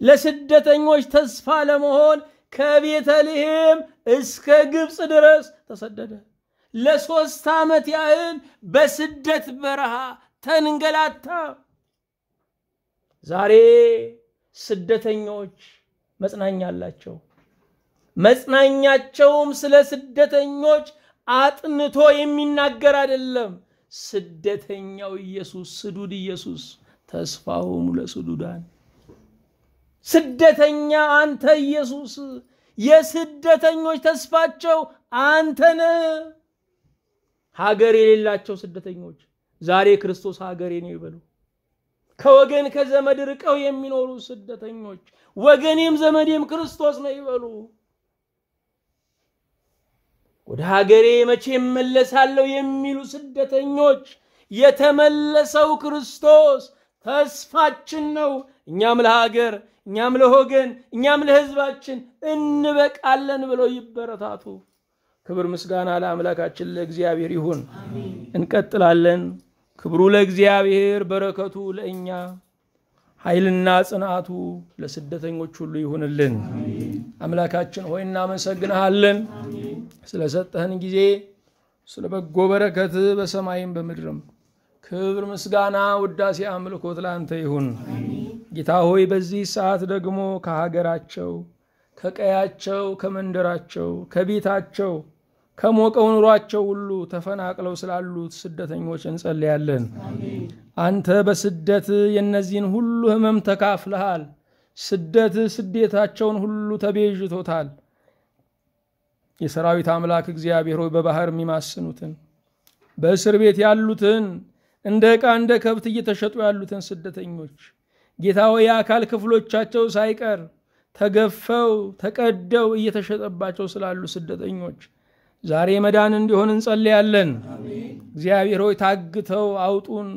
ለስደተኞች ተስፋ ለመሆን ከቤተልሔም እስከ ግብፅ ድረስ ተሰደደ። ለሶስት ዓመት ያህል በስደት በረሃ ተንገላታ። ዛሬ ስደተኞች መጽናኛ አላቸው። መጽናኛቸውም ስለ ስደተኞች አጥንቶ የሚናገር አይደለም። ስደተኛው ኢየሱስ ስዱድ ኢየሱስ ተስፋሁሙ ለስዱዳን ስደተኛ አንተ ኢየሱስ የስደተኞች ተስፋቸው አንተ ነህ። ሀገር የሌላቸው ስደተኞች ዛሬ ክርስቶስ ሀገሬ ነው ይበሉ። ከወገን ከዘመድ ርቀው የሚኖሩ ስደተኞች ወገኔም ዘመዴም ክርስቶስ ነው ይበሉ። ወደ ሀገሬ መቼ እመለሳለሁ የሚሉ ስደተኞች የተመለሰው ክርስቶስ ተስፋችን ነው። እኛም ለሀገር፣ እኛም ለወገን፣ እኛም ለህዝባችን እንበቃለን ብለው ይበረታቱ። ክብር ምስጋና ለአምላካችን ለእግዚአብሔር ይሁን። እንቀጥላለን። ክብሩ ለእግዚአብሔር፣ በረከቱ ለእኛ፣ ኃይልና ጽናቱ ለስደተኞች ሁሉ ይሁንልን። አምላካችን ሆይ እናመሰግንሃለን ስለሰጠህን ጊዜ፣ ስለ በጎ በረከት በሰማይም በምድርም። ክብር ምስጋና፣ ውዳሴ፣ አምልኮት ለአንተ ይሁን። ጌታ ሆይ በዚህ ሰዓት ደግሞ ከሀገራቸው ከቀያቸው ከመንደራቸው ከቤታቸው ከሞቀው ኑሯቸው ሁሉ ተፈናቅለው ስላሉት ስደተኞች እንጸልያለን። አንተ በስደት የእነዚህን ሁሉ ህመም ተካፍለሃል። ስደት ስደታቸውን ሁሉ ተቤዥቶታል። የሰራዊት አምላክ እግዚአብሔር ሆይ በባህር የሚማስኑትን በእስር ቤት ያሉትን እንደ ዕቃ እንደ ከብት እየተሸጡ ያሉትን ስደተኞች ጌታ ሆይ የአካል ክፍሎቻቸው ሳይቀር ተገፈው ተቀደው እየተሸጠባቸው ስላሉ ስደተኞች ዛሬ መዳን እንዲሆን እንጸልያለን። እግዚአብሔር ሆይ ታግተው አውጡን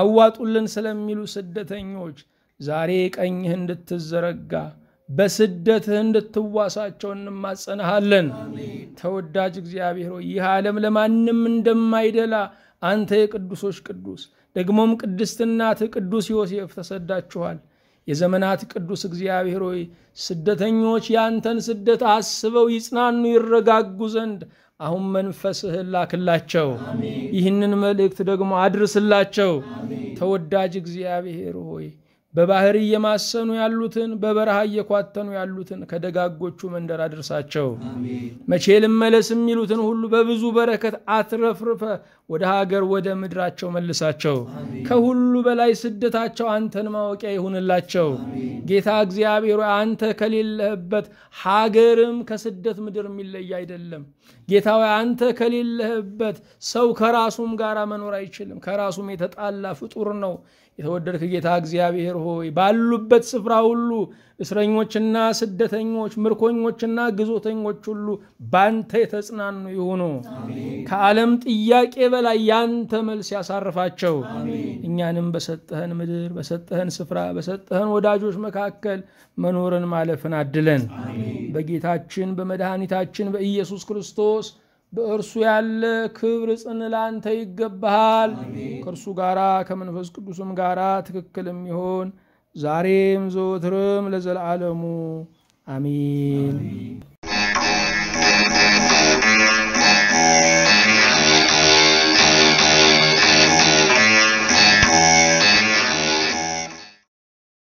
አዋጡልን ስለሚሉ ስደተኞች ዛሬ ቀኝህ እንድትዘረጋ በስደትህ እንድትዋሳቸው እንማጸንሃለን። ተወዳጅ እግዚአብሔር ሆይ ይህ ዓለም ለማንም እንደማይደላ አንተ የቅዱሶች ቅዱስ ደግሞም ቅድስት እናትህ ቅዱስ ዮሴፍ ተሰዳችኋል። የዘመናት ቅዱስ እግዚአብሔር ሆይ ስደተኞች ያንተን ስደት አስበው ይጽናኑ፣ ይረጋጉ ዘንድ አሁን መንፈስህን ላክላቸው፣ ይህንን መልእክት ደግሞ አድርስላቸው። ተወዳጅ እግዚአብሔር ሆይ በባህር እየማሰኑ ያሉትን በበረሃ እየኳተኑ ያሉትን ከደጋጎቹ መንደር አድርሳቸው። መቼ ልመለስ የሚሉትን ሁሉ በብዙ በረከት አትረፍርፈ ወደ ሀገር ወደ ምድራቸው መልሳቸው። ከሁሉ በላይ ስደታቸው አንተን ማወቂያ ይሁንላቸው። ጌታ እግዚአብሔር አንተ ከሌለህበት ሀገርም ከስደት ምድር የሚለይ አይደለም። ጌታ አንተ ከሌለህበት ሰው ከራሱም ጋር መኖር አይችልም። ከራሱም የተጣላ ፍጡር ነው። የተወደድክ ጌታ እግዚአብሔር ሆይ ባሉበት ስፍራ ሁሉ እስረኞችና ስደተኞች፣ ምርኮኞችና ግዞተኞች ሁሉ ባንተ የተጽናኑ ይሁኑ። ከዓለም ጥያቄ በላይ ያንተ መልስ ያሳርፋቸው። እኛንም በሰጠህን ምድር፣ በሰጠህን ስፍራ፣ በሰጠህን ወዳጆች መካከል መኖርን ማለፍን አድለን በጌታችን በመድኃኒታችን በኢየሱስ ክርስቶስ በእርሱ ያለ ክብር ጽን ላንተ ይገባሃል ከእርሱ ጋራ ከመንፈስ ቅዱስም ጋራ ትክክል የሚሆን ዛሬም ዘወትርም ለዘላለሙ አሚን